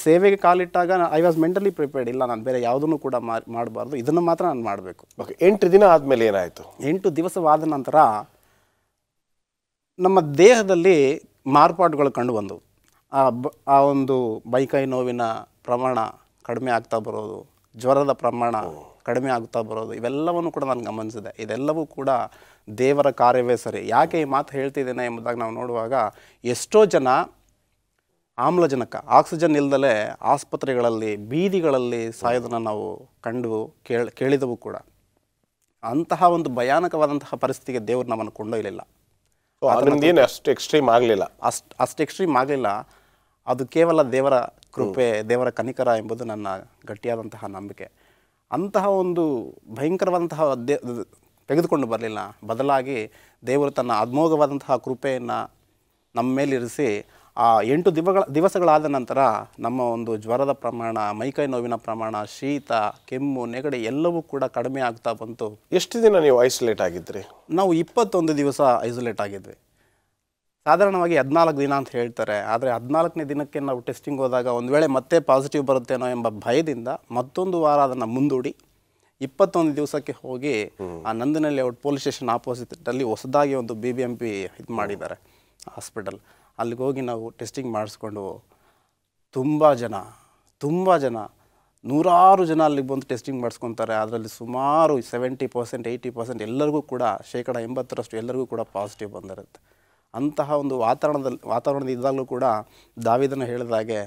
ಸೇವೆಗೆ ಕಾಲಿಟ್ಟಾಗ ಐ ವಾಸ್ ಮೆಂಟಲಿ ಪ್ರಿಪೇರ್ಡ್ ಇಲ್ಲ ನಾನು ಬೇರೆ ಯಾವುದನ್ನು ಕೂಡ ಮಾಡಬಾರ್ದು ಇದನ್ನು ಮಾತ್ರ ನಾನು ಮಾಡಬೇಕು ಓಕೆ ಎಂಟು ದಿನ ಆದಮೇಲೆ ಏನಾಯಿತು ಎಂಟು ದಿವಸವಾದ ನಂತರ ನಮ್ಮ ದೇಹದಲ್ಲಿ ಮಾರ್ಪಾಡುಗಳು ಕಂಡು ಬಂದವು ಆ ಒಂದು ಬೈಕೈ ನೋವಿನ ಪ್ರಮಾಣ ಕಡಿಮೆ ಆಗ್ತಾ ಬರೋದು ಜ್ವರದ ಪ್ರಮಾಣ ಕಡಿಮೆ ಆಗ್ತಾ ಬರೋದು ಇವೆಲ್ಲವನ್ನು ಕೂಡ ನಾನು ಗಮನಿಸಿದೆ ಇದೆಲ್ಲವೂ ಕೂಡ ದೇವರ ಕಾರ್ಯವೇ ಸರಿ ಯಾಕೆ ಈ ಮಾತು ಹೇಳ್ತಿದ್ದೇನೆ ಎಂಬುದಾಗಿ ನಾವು ನೋಡುವಾಗ ಎಷ್ಟೋ ಜನ ಆಮ್ಲಜನಕ ಆಕ್ಸಿಜನ್ ಇಲ್ಲದಲೇ ಆಸ್ಪತ್ರೆಗಳಲ್ಲಿ ಬೀದಿಗಳಲ್ಲಿ ಸಾಯೋದನ್ನು ನಾವು ಕಂಡು ಕೇಳ ಕೇಳಿದವು ಕೂಡ ಅಂತಹ ಒಂದು ಭಯಾನಕವಾದಂತಹ ಪರಿಸ್ಥಿತಿಗೆ ದೇವರು ನಮ್ಮನ್ನು ಕೊಂಡೊಯ್ಯಲಿಲ್ಲ ಅಷ್ಟು ಎಕ್ಸ್ಟ್ರೀಮ್ ಆಗಲಿಲ್ಲ ಅಷ್ಟು ಅಷ್ಟು ಎಕ್ಸ್ಟ್ರೀಮ್ ಆಗಲಿಲ್ಲ ಅದು ಕೇವಲ ದೇವರ ಕೃಪೆ ದೇವರ ಕನಿಕರ ಎಂಬುದು ನನ್ನ ಗಟ್ಟಿಯಾದಂತಹ ನಂಬಿಕೆ ಅಂತಹ ಒಂದು ಭಯಂಕರವಾದಂತಹ ದೇ ತೆಗೆದುಕೊಂಡು ಬರಲಿಲ್ಲ ಬದಲಾಗಿ ದೇವರು ತನ್ನ ಅದ್ಮೋಘವಾದಂತಹ ಕೃಪೆಯನ್ನು ನಮ್ಮ ಮೇಲಿರಿಸಿ ಆ ಎಂಟು ದಿವಗಳ ದಿವಸಗಳಾದ ನಂತರ ನಮ್ಮ ಒಂದು ಜ್ವರದ ಪ್ರಮಾಣ ಮೈಕೈ ನೋವಿನ ಪ್ರಮಾಣ ಶೀತ ಕೆಮ್ಮು ನೆಗಡಿ ಎಲ್ಲವೂ ಕೂಡ ಕಡಿಮೆ ಆಗ್ತಾ ಬಂತು ಎಷ್ಟು ದಿನ ನೀವು ಐಸೋಲೇಟ್ ಆಗಿದ್ರಿ ನಾವು ಇಪ್ಪತ್ತೊಂದು ದಿವಸ ಐಸೋಲೇಟ್ ಆಗಿದ್ವಿ ಸಾಧಾರಣವಾಗಿ ಹದಿನಾಲ್ಕು ದಿನ ಅಂತ ಹೇಳ್ತಾರೆ ಆದರೆ ಹದಿನಾಲ್ಕನೇ ದಿನಕ್ಕೆ ನಾವು ಟೆಸ್ಟಿಂಗ್ ಹೋದಾಗ ಒಂದು ವೇಳೆ ಮತ್ತೆ ಪಾಸಿಟಿವ್ ಬರುತ್ತೇನೋ ಎಂಬ ಭಯದಿಂದ ಮತ್ತೊಂದು ವಾರ ಅದನ್ನು ಮುಂದೂಡಿ ಇಪ್ಪತ್ತೊಂದು ದಿವಸಕ್ಕೆ ಹೋಗಿ ಆ ನಂದಿನಲ್ಲಿ ಔಟ್ ಪೊಲೀಸ್ ಸ್ಟೇಷನ್ ಆಪೋಸಿಟಲ್ಲಿ ಹೊಸದಾಗಿ ಒಂದು ಬಿ ಬಿ ಎಂ ಪಿ ಇದು ಮಾಡಿದ್ದಾರೆ ಹಾಸ್ಪಿಟಲ್ ಅಲ್ಲಿಗೆ ಹೋಗಿ ನಾವು ಟೆಸ್ಟಿಂಗ್ ಮಾಡಿಸ್ಕೊಂಡು ತುಂಬ ಜನ ತುಂಬ ಜನ ನೂರಾರು ಜನ ಅಲ್ಲಿಗೆ ಬಂದು ಟೆಸ್ಟಿಂಗ್ ಮಾಡಿಸ್ಕೊತಾರೆ ಅದರಲ್ಲಿ ಸುಮಾರು ಸೆವೆಂಟಿ ಪರ್ಸೆಂಟ್ ಏಯ್ಟಿ ಪರ್ಸೆಂಟ್ ಎಲ್ಲರಿಗೂ ಕೂಡ ಶೇಕಡ ಎಂಬತ್ತರಷ್ಟು ಎಲ್ಲರಿಗೂ ಕೂಡ ಪಾಸಿಟಿವ್ ಬಂದಿರುತ್ತೆ ಅಂತಹ ಒಂದು ವಾತಾವರಣದಲ್ಲಿ ವಾತಾವರಣದ ಇದ್ದಾಗಲೂ ಕೂಡ ದಾವಿದನ್ನು ಹೇಳಿದಾಗೆ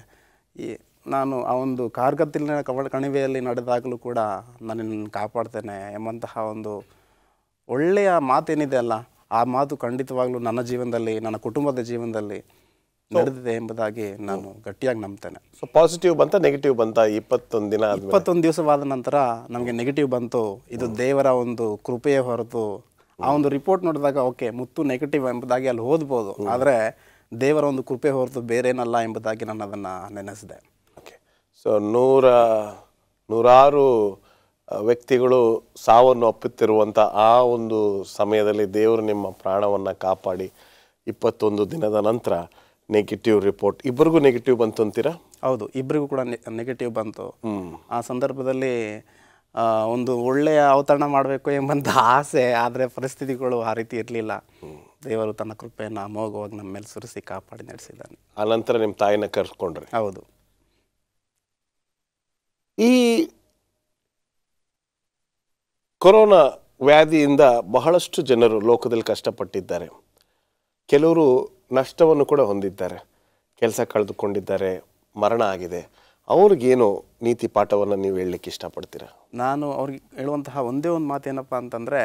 ಈ ನಾನು ಆ ಒಂದು ಕಾರ್ಗತ್ತಿನ ಕವ ಕಣಿವೆಯಲ್ಲಿ ನಡೆದಾಗಲೂ ಕೂಡ ನಾನು ಕಾಪಾಡ್ತೇನೆ ಎಂಬಂತಹ ಒಂದು ಒಳ್ಳೆಯ ಮಾತೇನಿದೆ ಅಲ್ಲ ಆ ಮಾತು ಖಂಡಿತವಾಗ್ಲೂ ನನ್ನ ಜೀವನದಲ್ಲಿ ನನ್ನ ಕುಟುಂಬದ ಜೀವನದಲ್ಲಿ ನಡೆದಿದೆ ಎಂಬುದಾಗಿ ನಾನು ಗಟ್ಟಿಯಾಗಿ ನಂಬ್ತೇನೆ ಸೊ ಪಾಸಿಟಿವ್ ಬಂತ ನೆಗೆಟಿವ್ ಬಂತ ಇಪ್ಪತ್ತೊಂದು ದಿನ ಇಪ್ಪತ್ತೊಂದು ದಿವಸವಾದ ನಂತರ ನಮಗೆ ನೆಗೆಟಿವ್ ಬಂತು ಇದು ದೇವರ ಒಂದು ಕೃಪೆಯ ಹೊರತು ಆ ಒಂದು ರಿಪೋರ್ಟ್ ನೋಡಿದಾಗ ಓಕೆ ಮುತ್ತು ನೆಗೆಟಿವ್ ಎಂಬುದಾಗಿ ಅಲ್ಲಿ ಓದ್ಬೋದು ಆದರೆ ದೇವರ ಒಂದು ಕೃಪೆ ಹೊರತು ಬೇರೇನಲ್ಲ ಎಂಬುದಾಗಿ ನಾನು ಅದನ್ನು ನೆನೆಸಿದೆ ಓಕೆ ಸೊ ನೂರ ನೂರಾರು ವ್ಯಕ್ತಿಗಳು ಸಾವನ್ನು ಒಪ್ಪುತ್ತಿರುವಂಥ ಆ ಒಂದು ಸಮಯದಲ್ಲಿ ದೇವರು ನಿಮ್ಮ ಪ್ರಾಣವನ್ನು ಕಾಪಾಡಿ ಇಪ್ಪತ್ತೊಂದು ದಿನದ ನಂತರ ನೆಗೆಟಿವ್ ರಿಪೋರ್ಟ್ ಇಬ್ಬರಿಗೂ ನೆಗೆಟಿವ್ ಬಂತು ಅಂತೀರಾ ಹೌದು ಇಬ್ಬರಿಗೂ ಕೂಡ ನೆಗೆಟಿವ್ ಬಂತು ಆ ಸಂದರ್ಭದಲ್ಲಿ ಒಂದು ಒಳ್ಳೆಯ ಅವತರಣ ಮಾಡಬೇಕು ಎಂಬಂಥ ಆಸೆ ಆದರೆ ಪರಿಸ್ಥಿತಿಗಳು ಆ ರೀತಿ ಇರಲಿಲ್ಲ ದೇವರು ತನ್ನ ಕೃಪೆಯನ್ನು ಅಮೋಘವಾಗಿ ನಮ್ಮ ಮೇಲೆ ಸುರಿಸಿ ಕಾಪಾಡಿ ನಡೆಸಿದ್ದಾನೆ ನಂತರ ನಿಮ್ಮ ತಾಯಿನ ಕರೆಸ್ಕೊಂಡ್ರೆ ಹೌದು ಈ ಕೊರೋನಾ ವ್ಯಾಧಿಯಿಂದ ಬಹಳಷ್ಟು ಜನರು ಲೋಕದಲ್ಲಿ ಕಷ್ಟಪಟ್ಟಿದ್ದಾರೆ ಕೆಲವರು ನಷ್ಟವನ್ನು ಕೂಡ ಹೊಂದಿದ್ದಾರೆ ಕೆಲಸ ಕಳೆದುಕೊಂಡಿದ್ದಾರೆ ಮರಣ ಆಗಿದೆ ಅವ್ರಿಗೇನು ನೀತಿ ಪಾಠವನ್ನು ನೀವು ಹೇಳಲಿಕ್ಕೆ ಇಷ್ಟಪಡ್ತೀರಾ ನಾನು ಅವ್ರಿಗೆ ಹೇಳುವಂತಹ ಒಂದೇ ಒಂದು ಮಾತು ಏನಪ್ಪ ಅಂತಂದರೆ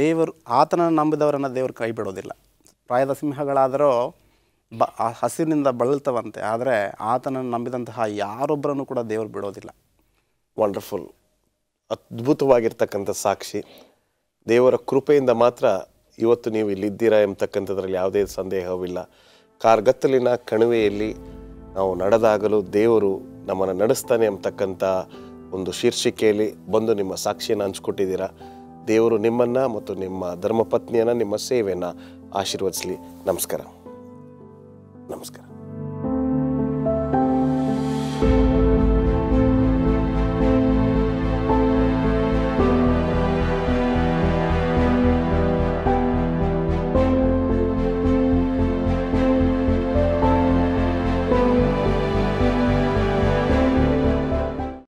ದೇವರು ಆತನನ್ನು ನಂಬಿದವರನ್ನು ದೇವರು ಕೈ ಬಿಡೋದಿಲ್ಲ ಪ್ರಾಯದ ಸಿಂಹಗಳಾದರೂ ಬ ಹಸಿರಿನಿಂದ ಬಳಲ್ತವಂತೆ ಆದರೆ ಆತನನ್ನು ನಂಬಿದಂತಹ ಯಾರೊಬ್ಬರನ್ನು ಕೂಡ ದೇವರು ಬಿಡೋದಿಲ್ಲ ವಂಡರ್ಫುಲ್ ಅದ್ಭುತವಾಗಿರ್ತಕ್ಕಂಥ ಸಾಕ್ಷಿ ದೇವರ ಕೃಪೆಯಿಂದ ಮಾತ್ರ ಇವತ್ತು ನೀವು ಇಲ್ಲಿದ್ದೀರಾ ಎಂಬತಕ್ಕಂಥದ್ರಲ್ಲಿ ಯಾವುದೇ ಸಂದೇಹವಿಲ್ಲ ಕಾರ್ಗತ್ತಲಿನ ಕಣಿವೆಯಲ್ಲಿ ನಾವು ನಡೆದಾಗಲೂ ದೇವರು ನಮ್ಮನ್ನು ನಡೆಸ್ತಾನೆ ಅಂತಕ್ಕಂಥ ಒಂದು ಶೀರ್ಷಿಕೆಯಲ್ಲಿ ಬಂದು ನಿಮ್ಮ ಸಾಕ್ಷಿಯನ್ನು ಹಂಚ್ಕೊಟ್ಟಿದ್ದೀರಾ ದೇವರು ನಿಮ್ಮನ್ನು ಮತ್ತು ನಿಮ್ಮ ಧರ್ಮಪತ್ನಿಯನ್ನು ನಿಮ್ಮ ಸೇವೆಯನ್ನು ಆಶೀರ್ವದಿಸಲಿ ನಮಸ್ಕಾರ ನಮಸ್ಕಾರ